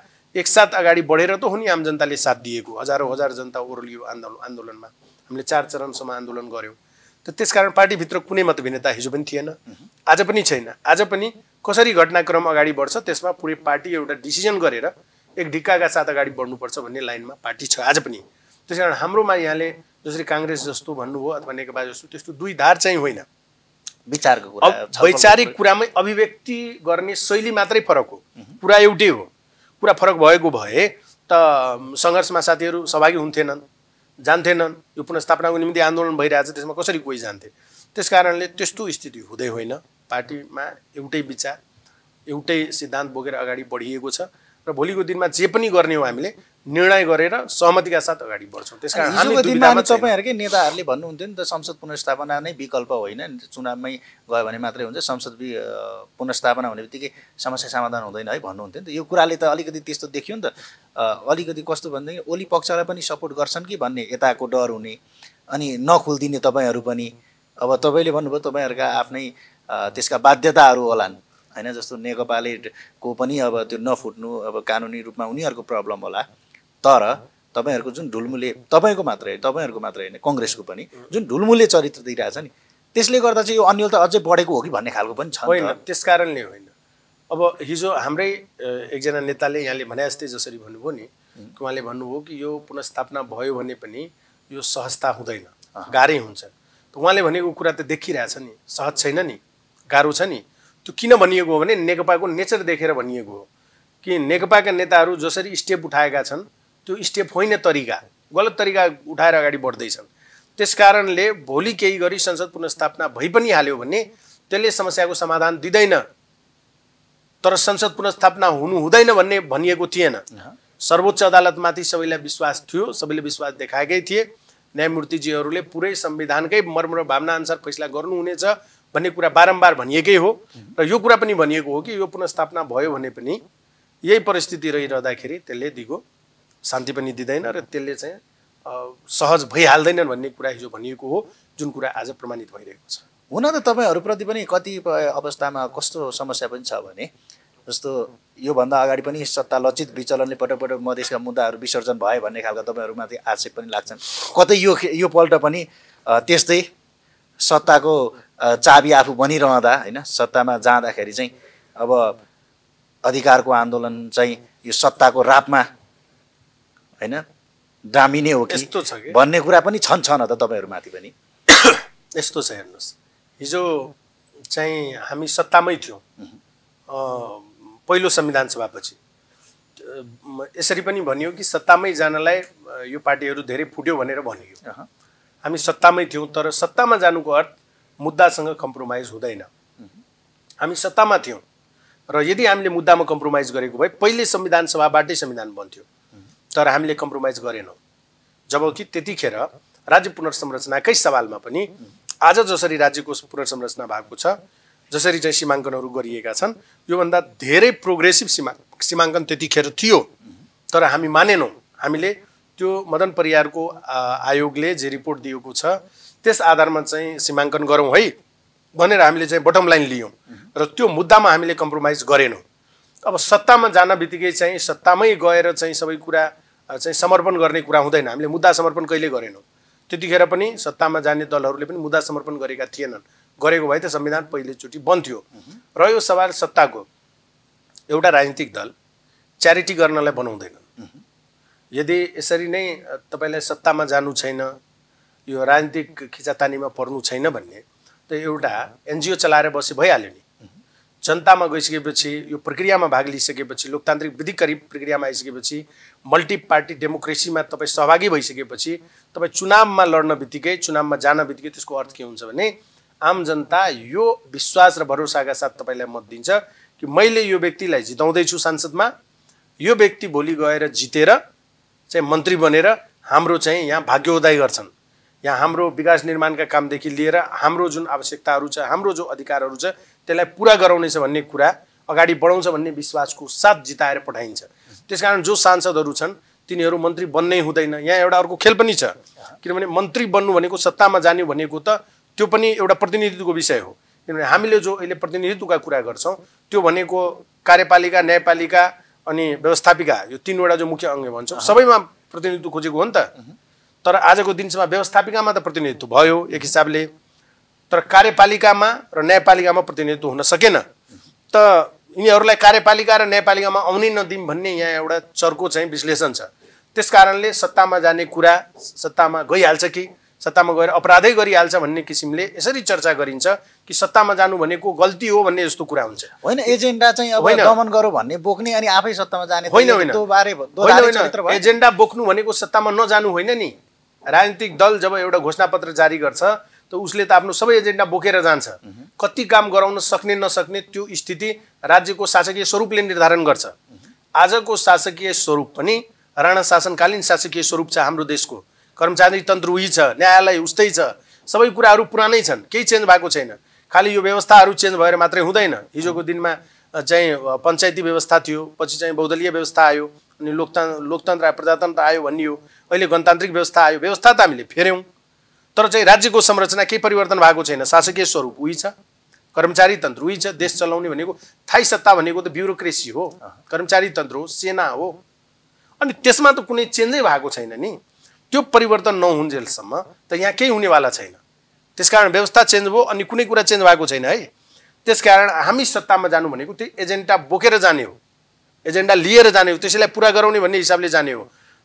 एकसाथ अगाडि बढेर त हो नि आम जनताले साथ दिएको हजारौँ हजार जनता ओर्लियो आन्दोलन आन्दोलनमा हामीले चार चरणसम्म आन्दोलन गऱ्यौँ त त्यसकारण पार्टीभित्र कुनै मतभिन्नता हिजो पनि थिएन आज पनि छैन आज पनि कसरी घटनाक्रम अगाडि बढ्छ त्यसमा पुरै पार्टी एउटा डिसिजन गरेर एक ढिक्काका साथ अगाडि बढ्नुपर्छ भन्ने लाइनमा पार्टी छ आज पनि त्यस कारण हाम्रोमा यहाँले जसरी काङ्ग्रेस जस्तो भन्नुभयो अथवा नेकपा जस्तो त्यस्तो दुई धार चाहिँ होइन विचारको कुरा वैचारिक कुरामै अभिव्यक्ति गर्ने शैली मात्रै फरक हो कुरा एउटै हो कुरा फरक भएको भए त सङ्घर्षमा साथीहरू सहभागी हुन्थेनन् जान्थेनन् यो पुनस्थापनाको निम्ति आन्दोलन भइरहेछ त्यसमा कसरी कोही जान्थे त्यस कारणले त्यस्तो स्थिति हुँदै होइन पार्टीमा एउटै विचार एउटै सिद्धान्त बोकेर अगाडि बढिएको छ र भोलिको दिनमा जे पनि गर्ने हो हामीले निर्णय गरेर सहमतिका साथ अगाडि बढ्छौँ त्यस कारण तपाईँहरूकै नेताहरूले भन्नुहुन्थ्यो नि त संसद पुनर्स्थापना नै विकल्प होइन चुनावमै गयो भने मात्रै हुन्छ संसद पुनर्स्थापना हुने बित्तिकै समस्या समाधान हुँदैन है भन्नुहुन्थ्यो नि त यो कुराले त अलिकति त्यस्तो देखियो नि त अलिकति कस्तो भनेदेखि ओली पक्षलाई पनि सपोर्ट गर्छन् कि भन्ने यताको डर हुने अनि नखुलिदिने तपाईँहरू पनि अब तपाईँले भन्नुभयो तपाईँहरूका आफ्नै त्यसका बाध्यताहरू होलान् होइन जस्तो नेकपाले को पनि अब त्यो नफुट्नु अब कानुनी रूपमा उनीहरूको प्रब्लम होला तर तपाईँहरूको जुन ढुलमुले तपाईँको मात्रै होइन तपाईँहरूको मात्रै होइन कङ्ग्रेसको पनि जुन ढुलमुले चरित्र दिइरहेछ नि त्यसले गर्दा चाहिँ यो अन्यल अझै बढेको हो कि भन्ने खालको पनि छ होइन त्यस कारणले होइन अब हिजो हाम्रै एकजना नेताले यहाँले भने जस्तै जसरी भन्नुभयो नि उहाँले भन्नुभयो कि यो पुनस्थापना भयो भने पनि यो सहजता हुँदैन गाह्रै हुन्छ उहाँले भनेको कुरा त देखिरहेछ नि सहज छैन नि गाह्रो छ नि त्यो किन भनिएको हो भने नेकपाको नेचर देखेर भनिएको हो कि नेकपाका नेताहरू जसरी स्टेप उठाएका छन् त्यो स्टेप होइन तरिका गलत तरिका उठाएर अगाडि बढ्दैछन् त्यस कारणले भोलि केही गरी संसद पुनस्थापना भइ पनि हाल्यो भने त्यसले समस्याको समाधान दिँदैन तर संसद पुनस्थापना हुनु हुँदैन भन्ने भनिएको थिएन सर्वोच्च अदालतमाथि सबैलाई विश्वास थियो सबैले विश्वास देखाएकै थिए न्यायमूर्तिजीहरूले पुरै संविधानकै मर्म र भावनाअनुसार फैसला गर्नुहुनेछ भन्ने कुरा बारम्बार भनिएकै हो र यो कुरा पनि भनिएको हो कि यो पुनस्थापना भयो भने पनि यही परिस्थिति रहिरहँदाखेरि त्यसले दिगो शान्ति पनि दिँदैन र त्यसले चाहिँ सहज भइहाल्दैन भन्ने कुरा हिजो भनिएको हो जुन कुरा आज प्रमाणित भइरहेको छ हुन त तपाईँहरूप्रति पनि कतिपय अवस्थामा कस्तो समस्या पनि छ भने जस्तो योभन्दा अगाडि पनि सत्ता लचित विचलनले पटक पटक मधेसका मुद्दाहरू विसर्जन भयो भन्ने खालका तपाईँहरूमाथि आक्षेप पनि लाग्छन् कतै यो यो पल्ट पनि त्यस्तै सत्ताको चाबी आफू बनिरहँदा होइन सत्तामा जाँदाखेरि चाहिँ अब अधिकारको आन्दोलन चाहिँ यो सत्ताको रापमा होइन दामिने हो कि यस्तो छ भन्ने कुरा पनि छन् छन् त तपाईँहरूमाथि पनि यस्तो छ हेर्नुहोस् हिजो चाहिँ हामी सत्तामै थियौँ पहिलो संविधान सभापछि यसरी पनि भनियो कि सत्तामै जानलाई यो पार्टीहरू धेरै फुट्यो भनेर भनियो हामी सत्तामै थियौँ तर सत्तामा जानुको अर्थ मुद्दासँग कम्प्रोमाइज हुँदैन हामी सत्तामा थियौँ र यदि हामीले मुद्दामा कम्प्रोमाइज गरेको भए पहिले संविधान सभाबाटै संविधान बन्थ्यो तर हामीले कम्प्रोमाइज गरेनौँ जबकि त्यतिखेर राज्य पुनर्संरचनाकै सवालमा पनि आज जसरी राज्यको पुनर्संरचना भएको छ जसरी चाहिँ सीमाङ्कनहरू गरिएका छन् योभन्दा धेरै प्रोग्रेसिभ सीमा सीमाङ्कन त्यतिखेर थियो तर हामी मानेनौँ हामीले त्यो मदन परियारको आयोगले जे रिपोर्ट दिएको छ त्यस आधारमा चाहिँ सीमाङ्कन गरौँ है भनेर हामीले चाहिँ बटम लाइन लियौँ र त्यो मुद्दामा हामीले कम्प्रोमाइज गरेनौँ अब सत्तामा जान बित्तिकै चाहिँ सत्तामै गएर चाहिँ सबै कुरा चाहिँ समर्पण गर्ने कुरा हुँदैन हामीले मुद्दा समर्पण कहिले गरेनौँ त्यतिखेर पनि सत्तामा जाने दलहरूले पनि मुद्दा समर्पण गरेका थिएनन् गरेको भए त संविधान पहिलोचोटि बन्थ्यो र यो सवाल सत्ताको एउटा राजनीतिक दल च्यारिटी गर्नलाई बनाउँदैन यदि यसरी नै तपाईँलाई सत्तामा जानु छैन यो राजनीतिक खिचातानीमा पर्नु छैन भन्ने त एउटा एनजिओ चलाएर बसे भइहाल्यो नि जनतामा गइसकेपछि यो प्रक्रियामा भाग लिइसकेपछि लोकतान्त्रिक विधि करिब प्रक्रियामा आइसकेपछि मल्टी पार्टी डेमोक्रेसीमा तपाईँ सहभागी भइसकेपछि तपाईँ चुनावमा लड्न बित्तिकै चुनावमा जान बित्तिकै त्यसको अर्थ के हुन्छ भने आम जनता यो विश्वास र भरोसाका साथ तपाईँलाई मत दिन्छ कि मैले यो व्यक्तिलाई जिताउँदैछु सांसदमा यो व्यक्ति भोलि गएर जितेर चाहिँ मन्त्री बनेर हाम्रो चाहिँ यहाँ भाग्य भाग्योदय गर्छन् यहाँ हाम्रो विकास निर्माणका कामदेखि लिएर हाम्रो जुन आवश्यकताहरू छ हाम्रो जो अधिकारहरू छ त्यसलाई पुरा गराउनेछ भन्ने कुरा अगाडि बढाउँछ भन्ने विश्वासको साथ जिताएर पठाइन्छ त्यसकारण जो सांसदहरू छन् तिनीहरू मन्त्री बन्नै हुँदैन यहाँ एउटा अर्को खेल पनि छ किनभने मन्त्री बन्नु भनेको सत्तामा जाने भनेको त त्यो पनि एउटा प्रतिनिधित्वको विषय हो किनभने हामीले जो अहिले प्रतिनिधित्वका कुरा गर्छौँ त्यो भनेको कार्यपालिका न्यायपालिका अनि व्यवस्थापिका यो तिनवटा जो मुख्य अङ्ग भन्छौँ सबैमा प्रतिनिधित्व खोजेको हो नि त तर आजको दिनसम्म व्यवस्थापिकामा त प्रतिनिधित्व भयो एक हिसाबले तर कार्यपालिकामा र न्यायपालिकामा प्रतिनिधित्व हुन सकेन त यिनीहरूलाई कार्यपालिका र न्यायपालिकामा आउनै नदिउँ भन्ने यहाँ एउटा चर्को चाहिँ विश्लेषण छ त्यस कारणले सत्तामा जाने कुरा सत्तामा गइहाल्छ कि सत्तामा गएर अपराधै गरिहाल्छ भन्ने किसिमले यसरी चर्चा गरिन्छ कि सत्तामा जानु भनेको गल्ती हो भन्ने जस्तो कुरा हुन्छ होइन एजेन्डा चाहिँ अब दमन गरौँ भन्ने बोक्ने अनि आफै सत्तामा जाने होइन होइन एजेन्डा बोक्नु भनेको सत्तामा नजानु होइन नि राजनीतिक दल जब एउटा घोषणापत्र जारी गर्छ त उसले त आफ्नो सबै एजेन्डा बोकेर जान्छ कति काम गराउन सक्ने नसक्ने त्यो स्थिति राज्यको शासकीय स्वरूपले निर्धारण गर्छ आजको शासकीय स्वरूप पनि राणा शासनकालीन शासकीय स्वरूप छ हाम्रो देशको कर्मचारी तन्त्र उही छ न्यायालय उस्तै छ सबै कुराहरू पुरानै छन् केही चेन्ज भएको छैन खालि यो व्यवस्थाहरू चेन्ज भएर मात्रै हुँदैन हिजोको दिनमा चाहिँ पञ्चायती व्यवस्था थियो पछि चाहिँ बहुदलीय व्यवस्था आयो अनि लोकतन्त्र लोकतन्त्र प्रजातन्त्र आयो भन्ने हो अहिले गणतान्त्रिक व्यवस्था आयो व्यवस्था त हामीले फेऱ्यौँ तर चाहिँ राज्यको संरचना केही परिवर्तन भएको छैन शासकीय स्वरूप उही छ कर्मचारी तन्त्र उही छ देश चलाउने भनेको थाई सत्ता भनेको त ब्युरोक्रेसी हो कर्मचारी तन्त्र हो सेना हो अनि त्यसमा त कुनै चेन्जै भएको छैन नि त्यो परिवर्तन नहुन्जेलसम्म त यहाँ केही हुनेवाला छैन त्यस कारण व्यवस्था चेन्ज भयो अनि कुनै कुरा चेन्ज भएको छैन है त्यसकारण हामी सत्तामा जानु भनेको त्यो एजेन्डा बोकेर जाने हो एजेन्डा लिएर जाने हो त्यसैलाई पुरा गराउने भन्ने हिसाबले जाने हो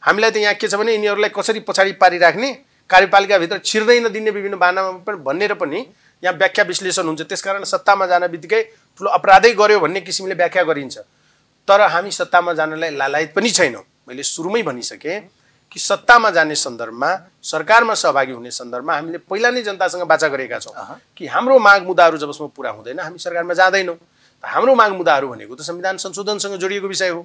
हामीलाई त यहाँ के छ भने यिनीहरूलाई कसरी पछाडि पारिराख्ने कार्यपालिकाभित्र छिर्दै नदिने विभिन्न बाहनामा पनि भनेर पनि यहाँ व्याख्या विश्लेषण हुन्छ त्यसकारण सत्तामा जान बित्तिकै ठुलो अपराधै गर्यो भन्ने किसिमले व्याख्या गरिन्छ तर हामी सत्तामा जानलाई लालायत पनि छैनौँ मैले सुरुमै भनिसकेँ कि सत्तामा जाने सन्दर्भमा सरकारमा सहभागी हुने सन्दर्भमा हामीले पहिला नै जनतासँग बाचा गरेका छौँ कि हाम्रो माग मुद्दाहरू जबसम्म पुरा हुँदैन हामी सरकारमा जाँदैनौँ हाम्रो माग मुद्दाहरू भनेको त संविधान संशोधनसँग जोडिएको विषय हो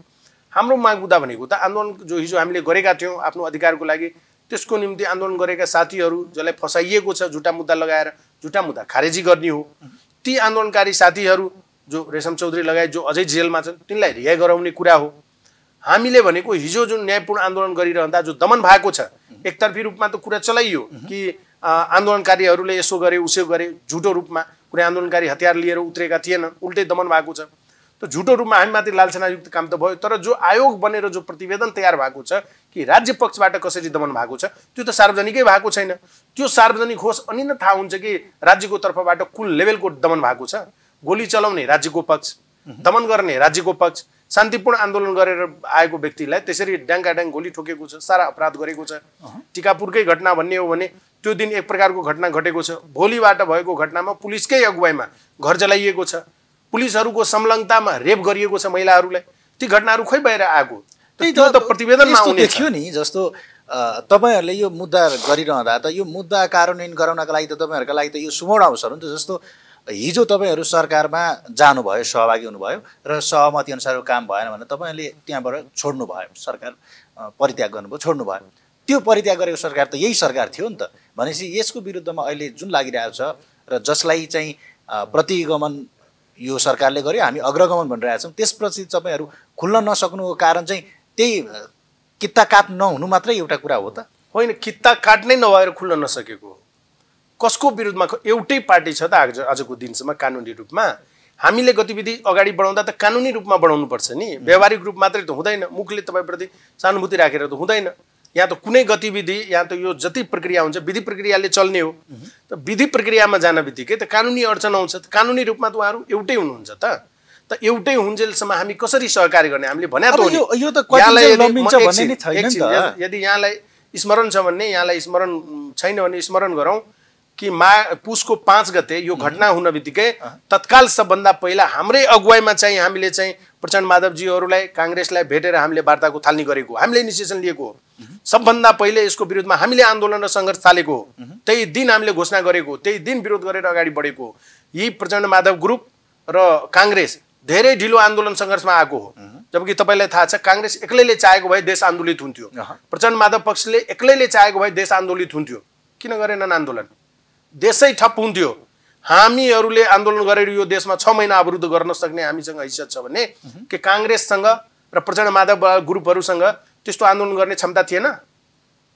हाम्रो माग मुद्दा भनेको त आन्दोलन जो हिजो हामीले गरेका थियौँ आफ्नो अधिकारको लागि त्यसको निम्ति आन्दोलन गरेका साथीहरू जसलाई फसाइएको छ झुटा मुद्दा लगाएर झुटा मुद्दा खारेजी गर्ने हो ती आन्दोलनकारी साथीहरू जो रेशम चौधरी लगायत जो अझै जेलमा छन् तिनलाई रिहा गराउने कुरा हो हामीले भनेको हिजो जुन न्यायपूर्ण आन्दोलन गरिरहँदा जो दमन भएको छ एकतर्फी रूपमा त कुरा चलाइयो कि आन्दोलनकारीहरूले यसो गरे उसो गरे झुटो रूपमा कुनै आन्दोलनकारी हतियार लिएर उत्रेका थिएन उल्टै दमन भएको छ त झुटो रूपमा हामी माथि लालसनायुक्त काम त भयो तर जो आयोग बनेर जो प्रतिवेदन तयार भएको छ कि राज्य पक्षबाट कसरी दमन भएको छ त्यो त सार्वजनिकै भएको छैन त्यो सार्वजनिक होस् अनि नै थाहा हुन्छ कि राज्यको तर्फबाट कुन लेभलको दमन भएको छ गोली चलाउने राज्यको पक्ष दमन गर्ने राज्यको पक्ष शान्तिपूर्ण आन्दोलन गरेर आएको व्यक्तिलाई त्यसरी ड्याङ्काड्याङ गोली ठोकेको छ सारा अपराध गरेको छ टिकापुरकै घटना भन्ने हो भने त्यो दिन एक प्रकारको घटना घटेको छ भोलिबाट भएको घटनामा पुलिसकै अगुवाईमा घर जलाइएको छ पुलिसहरूको संलग्नतामा रेप गरिएको छ महिलाहरूलाई ती घटनाहरू खोइ बाहिर आएको त्यही त प्रतिवेदनमा आउने थियो नि जस्तो तपाईँहरूले यो मुद्दा गरिरहँदा त यो मुद्दा कार्यान्वयन गराउनका लागि त तपाईँहरूका लागि त यो सुवर्ण अवसर हो नि त जस्तो हिजो तपाईँहरू सरकारमा जानुभयो सहभागी हुनुभयो र सहमति अनुसारको काम भएन भने तपाईँहरूले त्यहाँबाट छोड्नु भयो सरकार परित्याग गर्नुभयो छोड्नु भयो त्यो परित्याग गरेको सरकार त यही सरकार थियो नि त भनेपछि यसको विरुद्धमा अहिले जुन लागिरहेको छ र जसलाई चाहिँ प्रतिगमन यो सरकारले गर्यो हामी अग्रगमन भनिरहेछौँ त्यसप्रति तपाईँहरू खुल्न नसक्नुको कारण चाहिँ त्यही कित्ता काट नहुनु मात्रै एउटा कुरा हो त होइन कित्ता काट नै नभएर खुल्न नसकेको हो कसको विरुद्धमा एउटै पार्टी छ त आज आजको दिनसम्म कानुनी रूपमा हामीले गतिविधि अगाडि बढाउँदा त कानुनी रूपमा पर्छ नि व्यावहारिक रूप मात्रै त हुँदैन मुखले तपाईँप्रति सहानुभूति राखेर त हुँदैन यहाँ त कुनै गतिविधि यहाँ त यो जति प्रक्रिया हुन्छ विधि प्रक्रियाले चल्ने हो त विधि प्रक्रियामा जान बित्तिकै त कानुनी अडचन आउँछ त कानुनी रूपमा त उहाँहरू एउटै हुनुहुन्छ त त एउटै हुन्जेलसम्म हामी कसरी सहकार्य गर्ने हामीले भने यदि यहाँलाई स्मरण छ भने यहाँलाई स्मरण छैन भने स्मरण गरौँ कि मा पुसको पाँच गते यो घटना हुन बित्तिकै तत्काल सबभन्दा पहिला हाम्रै अगुवाईमा चाहिँ हामीले चाहिँ प्रचण्ड माधवजीहरूलाई काङ्ग्रेसलाई भेटेर हामीले वार्ताको थाल्ने गरेको हामीले इनिसिएसन लिएको हो सबभन्दा पहिले यसको विरुद्धमा हामीले आन्दोलन र सङ्घर्ष थालेको हो त्यही दिन हामीले घोषणा गरेको त्यही दिन विरोध गरेर अगाडि बढेको यी प्रचण्ड माधव ग्रुप र काङ्ग्रेस धेरै ढिलो आन्दोलन सङ्घर्षमा आएको हो जबकि तपाईँलाई थाहा छ काङ्ग्रेस एक्लैले चाहेको भए देश आन्दोलित हुन्थ्यो प्रचण्ड माधव पक्षले एक्लैले चाहेको भए देश आन्दोलित हुन्थ्यो किन गरेनन् आन्दोलन देशै ठप्प हुन्थ्यो हामीहरूले आन्दोलन गरेर यो देशमा छ महिना अवरुद्ध गर्न सक्ने हामीसँग हैसियत छ भने के काङ्ग्रेससँग र प्रचण्ड माधव ग्रुपहरूसँग त्यस्तो आन्दोलन गर्ने क्षमता थिएन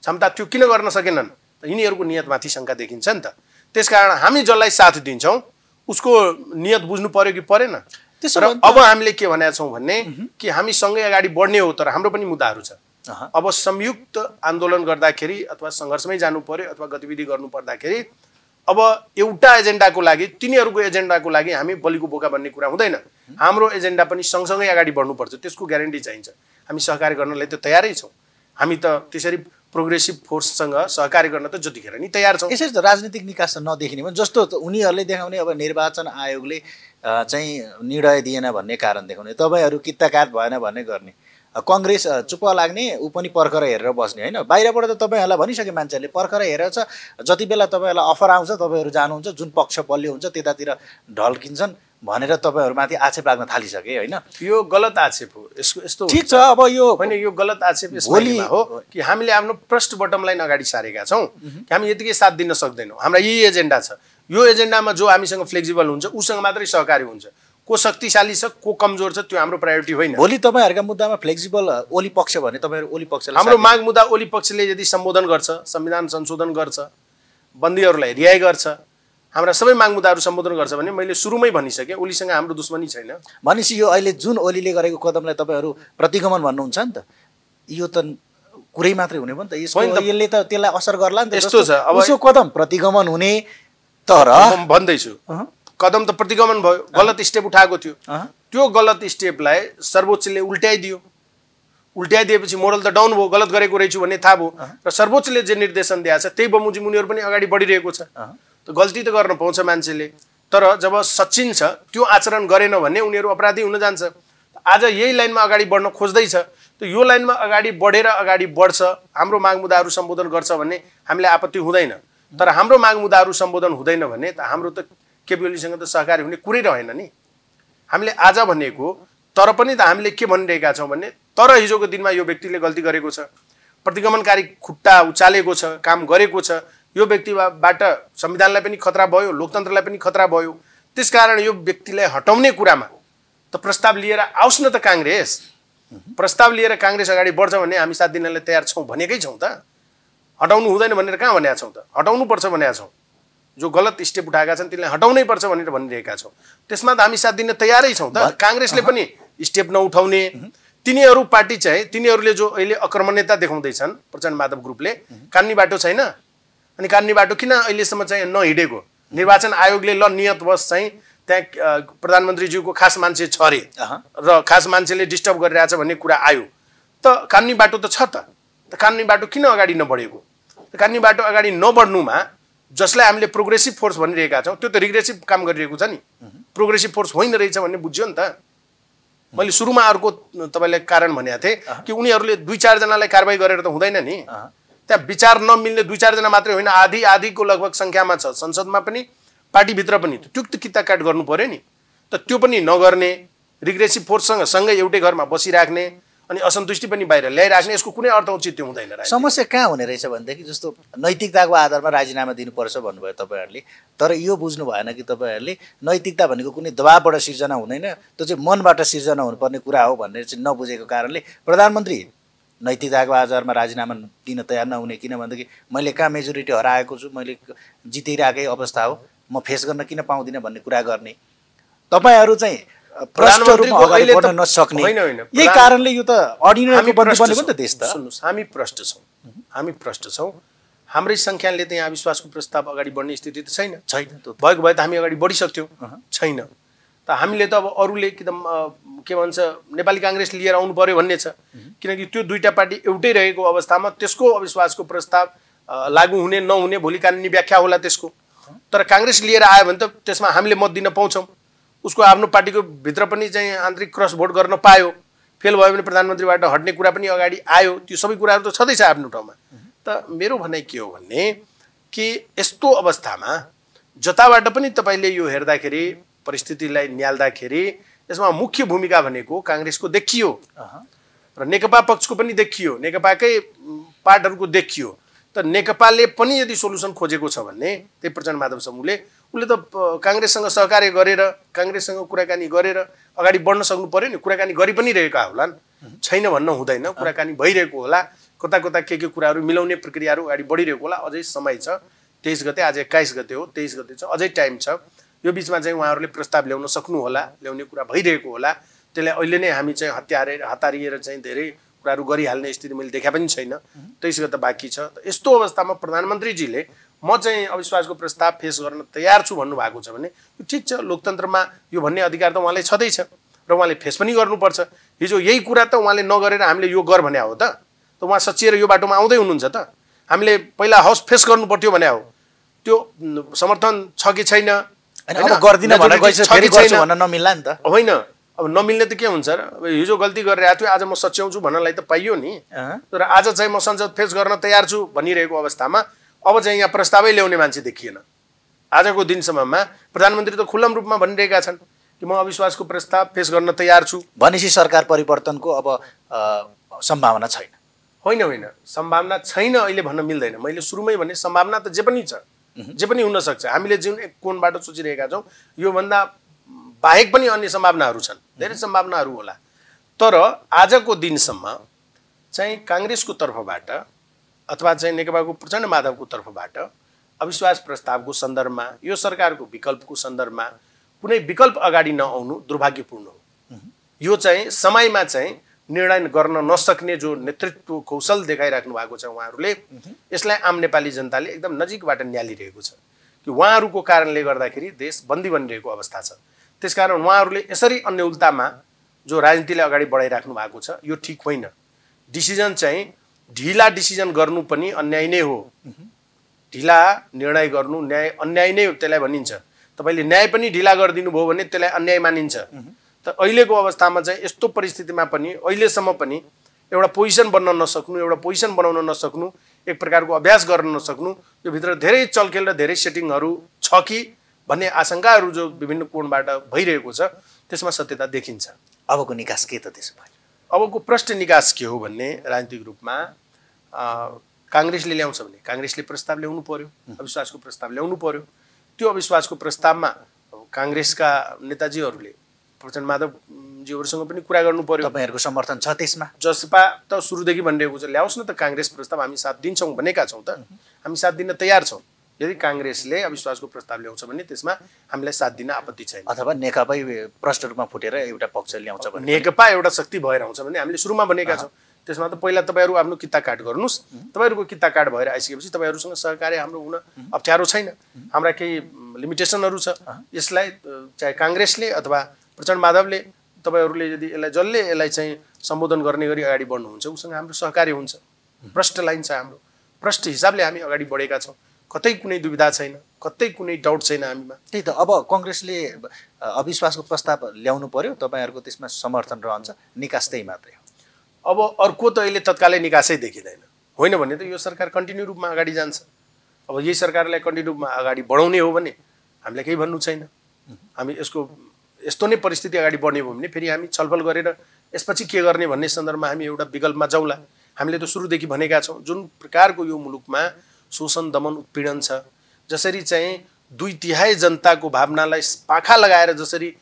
क्षमता त्यो किन गर्न सकेनन् यिनीहरूको नियतमाथि शङ्का देखिन्छ नि त त्यसकारण हामी जसलाई साथ दिन्छौँ उसको नियत बुझ्नु पर्यो कि परेन त्यसो अब हामीले के भनेका छौँ भने कि हामी सँगै अगाडि बढ्ने हो तर हाम्रो पनि मुद्दाहरू छ अब संयुक्त आन्दोलन गर्दाखेरि अथवा सङ्घर्षमै जानु पर्यो अथवा गतिविधि गर्नु पर्दाखेरि अब एउटा एजेन्डाको लागि तिनीहरूको एजेन्डाको लागि हामी बलिको बोका भन्ने कुरा हुँदैन हाम्रो एजेन्डा पनि सँगसँगै अगाडि बढ्नुपर्छ त्यसको ग्यारेन्टी चाहिन्छ हामी सहकार्य गर्नलाई त तयारै छौँ हामी त त्यसरी प्रोग्रेसिभ फोर्ससँग सहकार्य गर्न त जतिखेर नि तयार छौँ यसरी त राजनीतिक निकास त नदेखिने भने जस्तो उनीहरूले देखाउने अब निर्वाचन आयोगले चाहिँ निर्णय दिएन भन्ने कारण देखाउने तपाईँहरू कित्ताकात भएन भन्ने गर्ने कङ्ग्रेस चुप लाग्ने ऊ पनि पर्खर हेरेर बस्ने होइन बाहिरबाट त तपाईँहरूलाई भनिसके मान्छेहरूले पर्खर हेरेर छ जति बेला तपाईँहरूलाई अफर आउँछ तपाईँहरू जानुहुन्छ जुन पक्ष बलियो हुन्छ त्यतातिर ढल्किन्छन् भनेर तपाईँहरूमाथि आक्षेप लाग्न थालिसके होइन यो गलत आक्षेप हो यसको यस्तो ठिक छ अब यो होइन यो गलत आक्षेप यसमा हो कि हामीले आफ्नो प्रष्ट बटम लाइन अगाडि सारेका छौँ हामी यतिकै साथ दिन सक्दैनौँ हाम्रा यही एजेन्डा छ यो एजेन्डामा जो हामीसँग फ्लेक्सिबल हुन्छ उसँग मात्रै सहकारी हुन्छ को शक्तिशाली छ को कमजोर छ त्यो हाम्रो प्रायोरिटी होइन भोलि तपाईँहरूका मुद्दामा फ्लेक्सिबल ओली पक्ष भने तपाईँहरू ओली पक्ष हाम्रो माग मुद्दा ओली पक्षले यदि सम्बोधन गर्छ संविधान संशोधन गर्छ बन्दीहरूलाई रिहाई गर्छ हाम्रा सबै माग मुद्दाहरू सम्बोधन गर्छ भने मैले सुरुमै भनिसकेँ ओलीसँग हाम्रो दुश्मनी छैन भनेपछि यो अहिले जुन ओलीले गरेको कदमलाई तपाईँहरू प्रतिगमन भन्नुहुन्छ नि त यो त कुरै मात्रै हुने भयो नि त यसले त त्यसलाई असर गर्ला नि त यस्तो छ अब कदम प्रतिगमन हुने तर भन्दैछु कदम त प्रतिगमन भयो गलत स्टेप उठाएको थियो त्यो गलत स्टेपलाई सर्वोच्चले उल्ट्याइदियो उल्ट्याइदिएपछि मोरल त डाउन भयो गलत गरेको रहेछु भन्ने थाहा भयो र सर्वोच्चले जे निर्देशन दिएको छ त्यही बमोजिम उनीहरू पनि अगाडि बढिरहेको छ त गल्ती त गर्न पाउँछ मान्छेले तर जब सचिन छ त्यो आचरण गरेन भने उनीहरू अपराधी हुन जान्छ आज यही लाइनमा अगाडि बढ्न खोज्दैछ त यो लाइनमा अगाडि बढेर अगाडि बढ्छ हाम्रो माग सम्बोधन गर्छ भने हामीलाई आपत्ति हुँदैन तर हाम्रो माग सम्बोधन हुँदैन भने त हाम्रो त केपिओलीसँग त सहकारी हुने कुरै रहेन नि हामीले आज भनेको तर पनि त हामीले के भनिरहेका छौँ भने तर हिजोको दिनमा यो व्यक्तिले गल्ती गरेको छ प्रतिगमनकारी खुट्टा उचालेको छ काम गरेको छ यो व्यक्तिबाट संविधानलाई पनि खतरा भयो लोकतन्त्रलाई पनि खतरा भयो त्यसकारण यो व्यक्तिलाई हटाउने कुरामा त प्रस्ताव लिएर आओस् न त काङ्ग्रेस प्रस्ताव लिएर काङ्ग्रेस अगाडि बढ्छ भने हामी साथ दिनलाई तयार छौँ भनेकै छौँ त हटाउनु हुँदैन भनेर कहाँ भनेका छौँ त हटाउनुपर्छ भनेका छौँ जो गलत स्टेप उठाएका छन् तिनलाई हटाउनै पर्छ भनेर भनिरहेका छौँ त्यसमा त हामी साथ दिन तयारै छौँ त काङ्ग्रेसले पनि स्टेप नउठाउने तिनीहरू पार्टी चाहिँ तिनीहरूले जो अहिले अक्रमण्यता देखाउँदैछन् प्रचण्ड माधव ग्रुपले कान्नी बाटो छैन अनि कान्नी बाटो किन अहिलेसम्म चाहिँ नहिँडेको निर्वाचन आयोगले ल नियतवश चाहिँ त्यहाँ प्रधानमन्त्रीज्यूको खास मान्छे छरे र खास मान्छेले डिस्टर्ब गरिरहेछ भन्ने कुरा आयो त कान्नी बाटो त छ त त कान्नी बाटो किन अगाडि नबढेको कान्नी बाटो अगाडि नबढ्नुमा जसलाई हामीले प्रोग्रेसिभ फोर्स भनिरहेका छौँ त्यो त रिग्रेसिभ काम गरिरहेको छ नि प्रोग्रेसिभ फोर्स होइन रहेछ भन्ने बुझ्यो नि त मैले सुरुमा अर्को तपाईँलाई कारण भनेको थिएँ कि उनीहरूले दुई चारजनालाई कारवाही गरेर त हुँदैन नि त्यहाँ विचार नमिल्ने दुई चारजना मात्रै होइन आधी आधीको लगभग सङ्ख्यामा छ संसदमा पनि पार्टीभित्र पनि त्यो किता काट गर्नु पऱ्यो नि त त्यो पनि नगर्ने रिग्रेसिभ फोर्ससँग सँगै एउटै घरमा बसिराख्ने अनि असन्तुष्टि पनि बाहिर ल्याइरहेको छैन यसको कुनै अर्थ उचित त्यो हुँदैन समस्या कहाँ हुने रहेछ भनेदेखि जस्तो नैतिकताको आधारमा राजीनामा दिनुपर्छ भन्नुभयो तपाईँहरूले तर यो बुझ्नु भएन कि तपाईँहरूले नैतिकता भनेको कुनै दबाबबाट सिर्जना हुँदैन त्यो चाहिँ मनबाट सिर्जना हुनुपर्ने कुरा हो भनेर चाहिँ नबुझेको कारणले प्रधानमन्त्री नैतिकताको आधारमा राजीनामा दिन तयार नहुने किन किनभनेदेखि मैले कहाँ मेजोरिटी हराएको छु मैले जितिरहेकै अवस्था हो म फेस गर्न किन पाउँदिनँ भन्ने कुरा गर्ने तपाईँहरू चाहिँ यही कारणले यो त हामी प्रष्ट छौँ हामी प्रष्ट छौँ हाम्रै सङ्ख्याले त यहाँ विश्वासको प्रस्ताव अगाडि बढ्ने स्थिति त छैन छैन भएको भए त हामी अगाडि बढिसक्थ्यौँ छैन त हामीले त अब अरूले कि के भन्छ नेपाली काङ्ग्रेस लिएर आउनु पर्यो भन्ने छ किनकि त्यो दुईवटा पार्टी एउटै रहेको अवस्थामा त्यसको अविश्वासको प्रस्ताव लागु हुने नहुने भोलि कानुनी व्याख्या होला त्यसको तर काङ्ग्रेस लिएर आयो भने त त्यसमा हामीले मत दिन पाउँछौँ उसको आफ्नो पार्टीको भित्र पनि चाहिँ आन्तरिक क्रस भोट गर्न पायो फेल भयो भने प्रधानमन्त्रीबाट हट्ने कुरा पनि अगाडि आयो त्यो सबै कुराहरू त छँदैछ आफ्नो ठाउँमा त मेरो भनाइ के हो भने कि यस्तो अवस्थामा जताबाट पनि तपाईँले यो हेर्दाखेरि परिस्थितिलाई निहाल्दाखेरि यसमा मुख्य भूमिका भनेको काङ्ग्रेसको देखियो र नेकपा पक्षको पनि देखियो नेकपाकै पार्टहरूको देखियो त नेकपाले पनि यदि सोल्युसन खोजेको छ भने त्यही प्रचण्ड माधव समूहले उसले त काङ्ग्रेससँग सहकार्य गरेर काङ्ग्रेससँग कुराकानी गरेर अगाडि बढ्न सक्नु पऱ्यो नि कुराकानी गरि पनि रहेका होलान् छैन भन्न हुँदैन कुराकानी भइरहेको होला कता कता के के कुराहरू मिलाउने प्रक्रियाहरू अगाडि बढिरहेको होला अझै समय छ तेइस गते आज एक्काइस गते हो तेइस गते छ अझै टाइम छ यो बिचमा चाहिँ उहाँहरूले प्रस्ताव ल्याउन सक्नुहोला ल्याउने कुरा भइरहेको होला त्यसलाई अहिले नै हामी चाहिँ हत्याएर हतारिएर चाहिँ धेरै कुराहरू गरिहाल्ने स्थिति मैले देखा पनि छैन त्यसै गर्दा बाँकी छ यस्तो अवस्थामा प्रधानमन्त्रीजीले म चाहिँ अविश्वासको प्रस्ताव फेस गर्न तयार छु भन्नुभएको छ भने यो ठिक छ लोकतन्त्रमा यो भन्ने अधिकार त उहाँलाई छँदैछ र उहाँले फेस पनि गर्नुपर्छ हिजो यही कुरा त उहाँले नगरेर हामीले यो गर भने हो त त उहाँ सचिएर यो बाटोमा आउँदै हुनुहुन्छ त हामीले पहिला हाउस फेस गर्नु पर्थ्यो भने हो त्यो समर्थन छ कि छैन होइन अब नमिल्ने त के हुन्छ र अब हिजो गल्ती गरिरहेको थियो आज म सच्याउँछु भन्नलाई त पाइयो नि तर आज चाहिँ म संसद फेस गर्न तयार छु भनिरहेको अवस्थामा अब चाहिँ यहाँ प्रस्तावै ल्याउने मान्छे देखिएन आजको दिनसम्ममा प्रधानमन्त्री त खुल्लम रूपमा भनिरहेका छन् कि म अविश्वासको प्रस्ताव फेस गर्न तयार छु भनेपछि सरकार परिवर्तनको अब सम्भावना छैन होइन होइन सम्भावना छैन अहिले भन्न मिल्दैन मैले सुरुमै भने सम्भावना त जे पनि छ जे पनि हुनसक्छ हामीले जुन एक कोणबाट सोचिरहेका छौँ योभन्दा बाहेक पनि अन्य सम्भावनाहरू छन् धेरै सम्भावनाहरू होला तर आजको दिनसम्म चाहिँ काङ्ग्रेसको तर्फबाट अथवा चाहिँ नेकपाको प्रचण्ड माधवको तर्फबाट अविश्वास प्रस्तावको सन्दर्भमा यो सरकारको विकल्पको सन्दर्भमा कुनै विकल्प अगाडि नआउनु दुर्भाग्यपूर्ण हो यो चाहिँ समयमा चाहिँ निर्णय गर्न नसक्ने जो नेतृत्व कौशल देखाइराख्नु भएको छ उहाँहरूले यसलाई आम नेपाली जनताले एकदम नजिकबाट न्यालिरहेको छ कि उहाँहरूको कारणले गर्दाखेरि देश बन्दी बनिरहेको अवस्था छ त्यस कारण उहाँहरूले यसरी अन्य उल्टामा जो राजनीतिले अगाडि बढाइराख्नु भएको छ यो ठिक होइन डिसिजन चाहिँ ढिला डिसिजन गर्नु पनि अन्याय नै हो ढिला निर्णय गर्नु न्याय अन्याय नै त्यसलाई भनिन्छ तपाईँले न्याय पनि ढिला गरिदिनु भयो भने त्यसलाई अन्याय मानिन्छ त अहिलेको अवस्थामा चाहिँ यस्तो परिस्थितिमा पनि अहिलेसम्म पनि एउटा पोजिसन बन्न नसक्नु एउटा पोजिसन बनाउन नसक्नु एक प्रकारको अभ्यास गर्न नसक्नु यो भित्र धेरै चलखेल र धेरै सेटिङहरू छ कि भन्ने आशङ्काहरू जो विभिन्न कोणबाट भइरहेको छ त्यसमा सत्यता देखिन्छ अबको निकास के त त्यसो भए अबको प्रश्न निकास के हो भन्ने राजनीतिक रूपमा काङ्ग्रेसले ल्याउँछ भने काङ्ग्रेसले प्रस्ताव ल्याउनु पर्यो अविश्वासको प्रस्ताव ल्याउनु पर्यो त्यो अविश्वासको प्रस्तावमा काङ्ग्रेसका नेताजीहरूले प्रचण्ड माधवजीहरूसँग पनि कुरा गर्नु पर्यो तपाईँहरूको समर्थन छ त्यसमा जसपा त सुरुदेखि भनिरहेको छ ल्याओस् न त काङ्ग्रेस प्रस्ताव हामी साथ दिन्छौँ भनेका छौँ त हामी साथ दिन तयार छौँ यदि काङ्ग्रेसले अविश्वासको प्रस्ताव ल्याउँछ भने त्यसमा हामीलाई साथ दिन आपत्ति छैन अथवा नेकपा प्रष्ट रूपमा फुटेर एउटा पक्ष ल्याउँछ भने नेकपा एउटा शक्ति भएर आउँछ भने हामीले सुरुमा भनेका छौँ त्यसमा त पहिला तपाईँहरू आफ्नो किता काट गर्नुहोस् तपाईँहरूको किता काट भएर आइसकेपछि तपाईँहरूसँग सहकार्य हाम्रो हुन अप्ठ्यारो छैन हाम्रा केही लिमिटेसनहरू छ यसलाई चाहे काङ्ग्रेसले अथवा प्रचण्ड माधवले तपाईँहरूले यदि यसलाई जसले यसलाई चाहिँ सम्बोधन गर्ने गरी अगाडि बढ्नुहुन्छ उसँग हाम्रो सहकार्य हुन्छ प्रष्ट लाइन छ हाम्रो प्रष्ट हिसाबले हामी अगाडि बढेका छौँ कतै कुनै दुविधा छैन कतै कुनै डाउट छैन हामीमा त्यही त अब कङ्ग्रेसले अविश्वासको प्रस्ताव ल्याउनु पर्यो तपाईँहरूको त्यसमा समर्थन रहन्छ निकास त्यही मात्रै हो अब अर्को त अहिले तत्कालै निकासै देखिँदैन होइन भने त यो सरकार कन्टिन्यू रूपमा अगाडि जान्छ अब यही सरकारलाई कन्टिन्यू रूपमा अगाडि बढाउने हो भने हामीलाई केही भन्नु छैन हामी यसको यस्तो नै परिस्थिति अगाडि बढ्ने हो भने फेरि हामी छलफल गरेर यसपछि के गर्ने भन्ने सन्दर्भमा हामी एउटा विकल्पमा जाउँला हामीले त सुरुदेखि भनेका छौँ जुन प्रकारको यो मुलुकमा शोषण दमन उत्पीडन छ जसरी चाहिँ दुई तिहाई जनताको भावनालाई पाखा लगाएर जसरी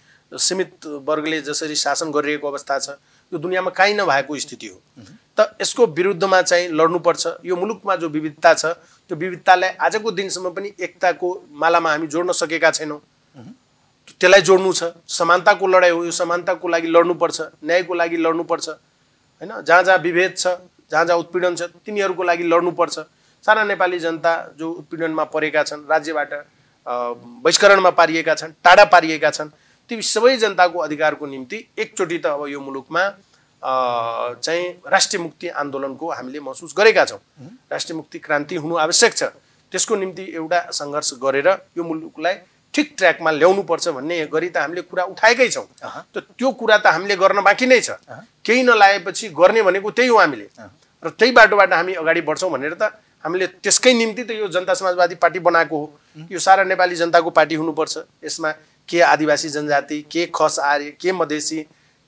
सीमित वर्गले जसरी शासन गरिरहेको अवस्था छ यो दुनियाँमा काहीँ नभएको स्थिति हो त यसको विरुद्धमा चाहिँ लड्नुपर्छ यो मुलुकमा जो विविधता छ त्यो विविधतालाई आजको दिनसम्म पनि एकताको मालामा हामी जोड्न सकेका छैनौँ त्यसलाई जोड्नु छ समानताको लडाइँ हो यो समानताको लागि लड्नुपर्छ न्यायको लागि लड्नुपर्छ होइन जहाँ जहाँ विभेद छ जहाँ जहाँ उत्पीडन छ तिनीहरूको लागि लड्नुपर्छ सारा नेपाली जनता जो उत्पीडनमा परेका छन् राज्यबाट बहिष्करणमा पारिएका छन् टाढा पारिएका छन् ती सबै जनताको अधिकारको निम्ति एकचोटि त अब यो मुलुकमा चाहिँ राष्ट्रिय मुक्ति आन्दोलनको हामीले महसुस गरेका छौँ राष्ट्रिय मुक्ति क्रान्ति हुनु आवश्यक छ त्यसको निम्ति एउटा सङ्घर्ष गरेर यो मुलुकलाई ठिक ट्र्याकमा ल्याउनुपर्छ भन्ने गरी त हामीले कुरा उठाएकै छौँ त त्यो कुरा त हामीले गर्न बाँकी नै छ केही नलाएपछि गर्ने भनेको त्यही हो हामीले र त्यही बाटोबाट हामी अगाडि बढ्छौँ भनेर त हामीले त्यसकै निम्ति त यो जनता समाजवादी पार्टी बनाएको हो यो सारा नेपाली जनताको पार्टी हुनुपर्छ यसमा के आदिवासी जनजाति के खस आर्य के मधेसी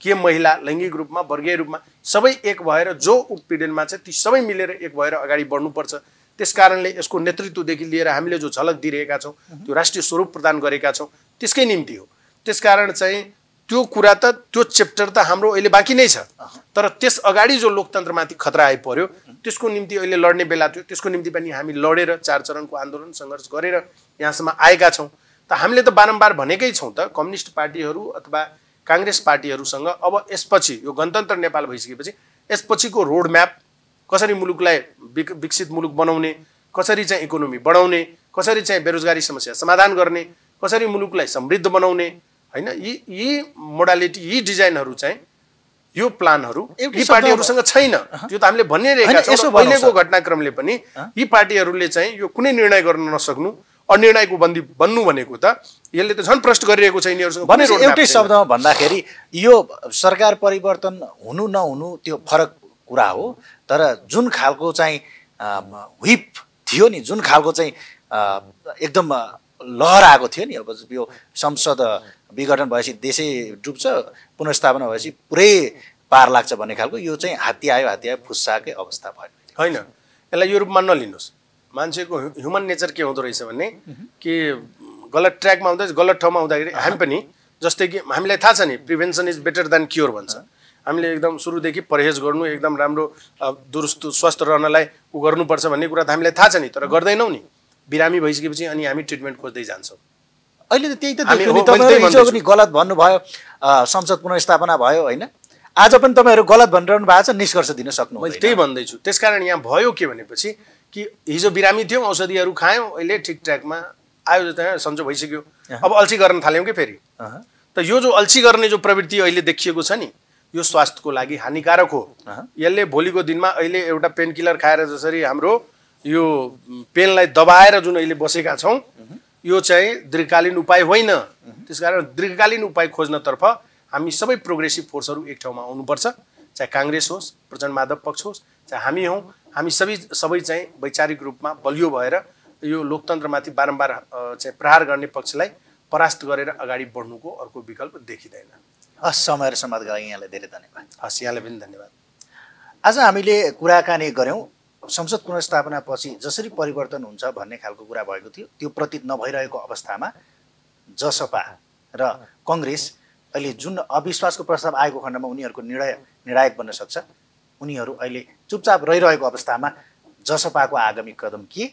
के महिला लैङ्गिक रूपमा वर्गीय रूपमा सबै एक भएर जो उत्पीडनमा छ ती सबै मिलेर एक भएर अगाडि बढ्नुपर्छ त्यस कारणले यसको नेतृत्वदेखि लिएर हामीले जो झलक दिइरहेका छौँ त्यो राष्ट्रिय स्वरूप प्रदान गरेका छौँ त्यसकै निम्ति हो त्यसकारण चाहिँ त्यो कुरा त त्यो च्याप्टर त हाम्रो अहिले बाँकी नै छ तर त्यस अगाडि जो लोकतन्त्रमाथि खतरा आइपऱ्यो त्यसको निम्ति अहिले लड्ने बेला थियो त्यसको निम्ति पनि हामी लडेर चार चरणको आन्दोलन सङ्घर्ष गरेर यहाँसम्म आएका छौँ त हामीले त बारम्बार भनेकै छौँ त कम्युनिस्ट पार्टीहरू अथवा काङ्ग्रेस पार्टीहरूसँग अब यसपछि यो गणतन्त्र नेपाल भइसकेपछि यसपछिको रोड म्याप कसरी मुलुकलाई विक विकसित मुलुक बनाउने कसरी चाहिँ इकोनोमी बढाउने कसरी चाहिँ बेरोजगारी समस्या समाधान गर्ने कसरी मुलुकलाई समृद्ध बनाउने होइन यी यी मोडालिटी यी डिजाइनहरू चाहिँ यो प्लानहरू यी पार्टीहरूसँग छैन त्यो त हामीले भनिरहेका छौँ पहिलेको घटनाक्रमले पनि यी पार्टीहरूले चाहिँ यो कुनै निर्णय गर्न नसक्नु अनिर्णयको बन्दी बन्नु भनेको त यसले त झन् प्रश्न गरिरहेको छ यिनीहरूसँग एउटै शब्दमा भन्दाखेरि यो सरकार परिवर्तन हुनु नहुनु त्यो फरक कुरा हो तर जुन खालको चाहिँ हुप थियो नि जुन खालको चाहिँ एकदम लहर आएको थियो नि अब यो संसद विघटन भएपछि देशै डुब्छ पुनर्स्थापना भएपछि पुरै पार लाग्छ भन्ने खालको यो चाहिँ हात्ती आयो हात्ती आयो फुस्साकै अवस्था भयो होइन यसलाई यो रूपमा नलिनुहोस् मान्छेको ह्युमन नेचर के हुँदो रहेछ भने कि गलत ट्र्याकमा हुँदा गलत ठाउँमा हुँदाखेरि हामी पनि जस्तै कि हामीलाई थाहा छ नि prevention is better than cure भन्छ हामीले एकदम सुरुदेखि परहेज गर्नु एकदम राम्रो दुरुस्त स्वस्थ रहनलाई ऊ गर्नुपर्छ भन्ने कुरा त हामीलाई थाहा छ नि तर गर्दैनौँ नि बिरामी भइसकेपछि अनि हामी ट्रिटमेन्ट खोज्दै जान्छौँ अहिले त त्यही त देख्यो नि तपाईँहरू हिजो पनि गलत भन्नुभयो संसद पुनर्स्थापना भयो होइन आज पनि तपाईँहरू गलत भनिरहनु भएको छ निष्कर्ष दिन सक्नु मैले त्यही भन्दैछु त्यसकारण यहाँ भयो के भनेपछि कि हिजो बिरामी थियौँ औषधिहरू खायौँ अहिले ठिक ट्र्याकमा आयो त सन्चो भइसक्यो अब अल्छी गर्न थाल्यौँ कि फेरि त यो जो अल्छी गर्ने जो प्रवृत्ति अहिले देखिएको छ नि यो स्वास्थ्यको लागि हानिकारक हो यसले भोलिको दिनमा अहिले एउटा पेन खाएर जसरी हाम्रो यो पेनलाई दबाएर जुन अहिले बसेका छौँ यो चाहिँ दीर्घकालीन उपाय होइन त्यस कारण दीर्घकालीन उपाय खोज्नतर्फ हामी सबै प्रोग्रेसिभ फोर्सहरू एक ठाउँमा आउनुपर्छ चाहे काङ्ग्रेस होस् प्रचण्ड माधव पक्ष होस् चाहे हामी हौँ हामी सबै सबै चाहिँ वैचारिक रूपमा बलियो भएर यो लोकतन्त्रमाथि बारम्बार चाहिँ प्रहार गर्ने पक्षलाई परास्त गरेर अगाडि बढ्नुको अर्को विकल्प देखिँदैन हस् समय र समाजको लागि यहाँलाई धेरै धन्यवाद हस् यहाँलाई पनि धन्यवाद आज हामीले कुराकानी गऱ्यौँ संसद पुनर्स्थापनापछि जसरी परिवर्तन हुन्छ भन्ने खालको कुरा भएको थियो त्यो प्रतीत नभइरहेको अवस्थामा जसपा र कङ्ग्रेस अहिले जुन अविश्वासको प्रस्ताव आएको खण्डमा उनीहरूको निर्णय निर्णायक बन्न सक्छ उनीहरू अहिले चुपचाप रहिरहेको अवस्थामा जसपाको आगामी कदम के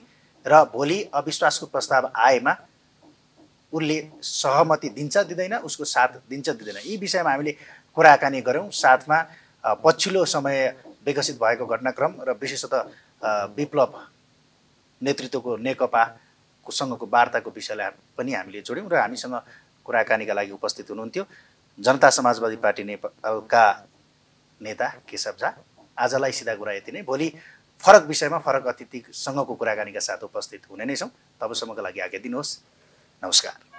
र भोलि अविश्वासको प्रस्ताव आएमा उसले सहमति दिन्छ दिँदैन उसको साथ दिन्छ दिँदैन यी विषयमा हामीले कुराकानी गऱ्यौँ साथमा पछिल्लो समय विकसित भएको घटनाक्रम र विशेषतः विप्लव नेतृत्वको नेकपाको सँगको वार्ताको विषयलाई पनि हामीले जोड्यौँ र हामीसँग कुराकानीका लागि उपस्थित हुनुहुन्थ्यो जनता समाजवादी पार्टी नेपालका नेता केशव झा आजलाई सिधा कुरा यति नै भोलि फरक विषयमा फरक अतिथिसँगको कुराकानीका साथ उपस्थित हुने नै छौँ तबसम्मको लागि आज्ञा दिनुहोस् नमस्कार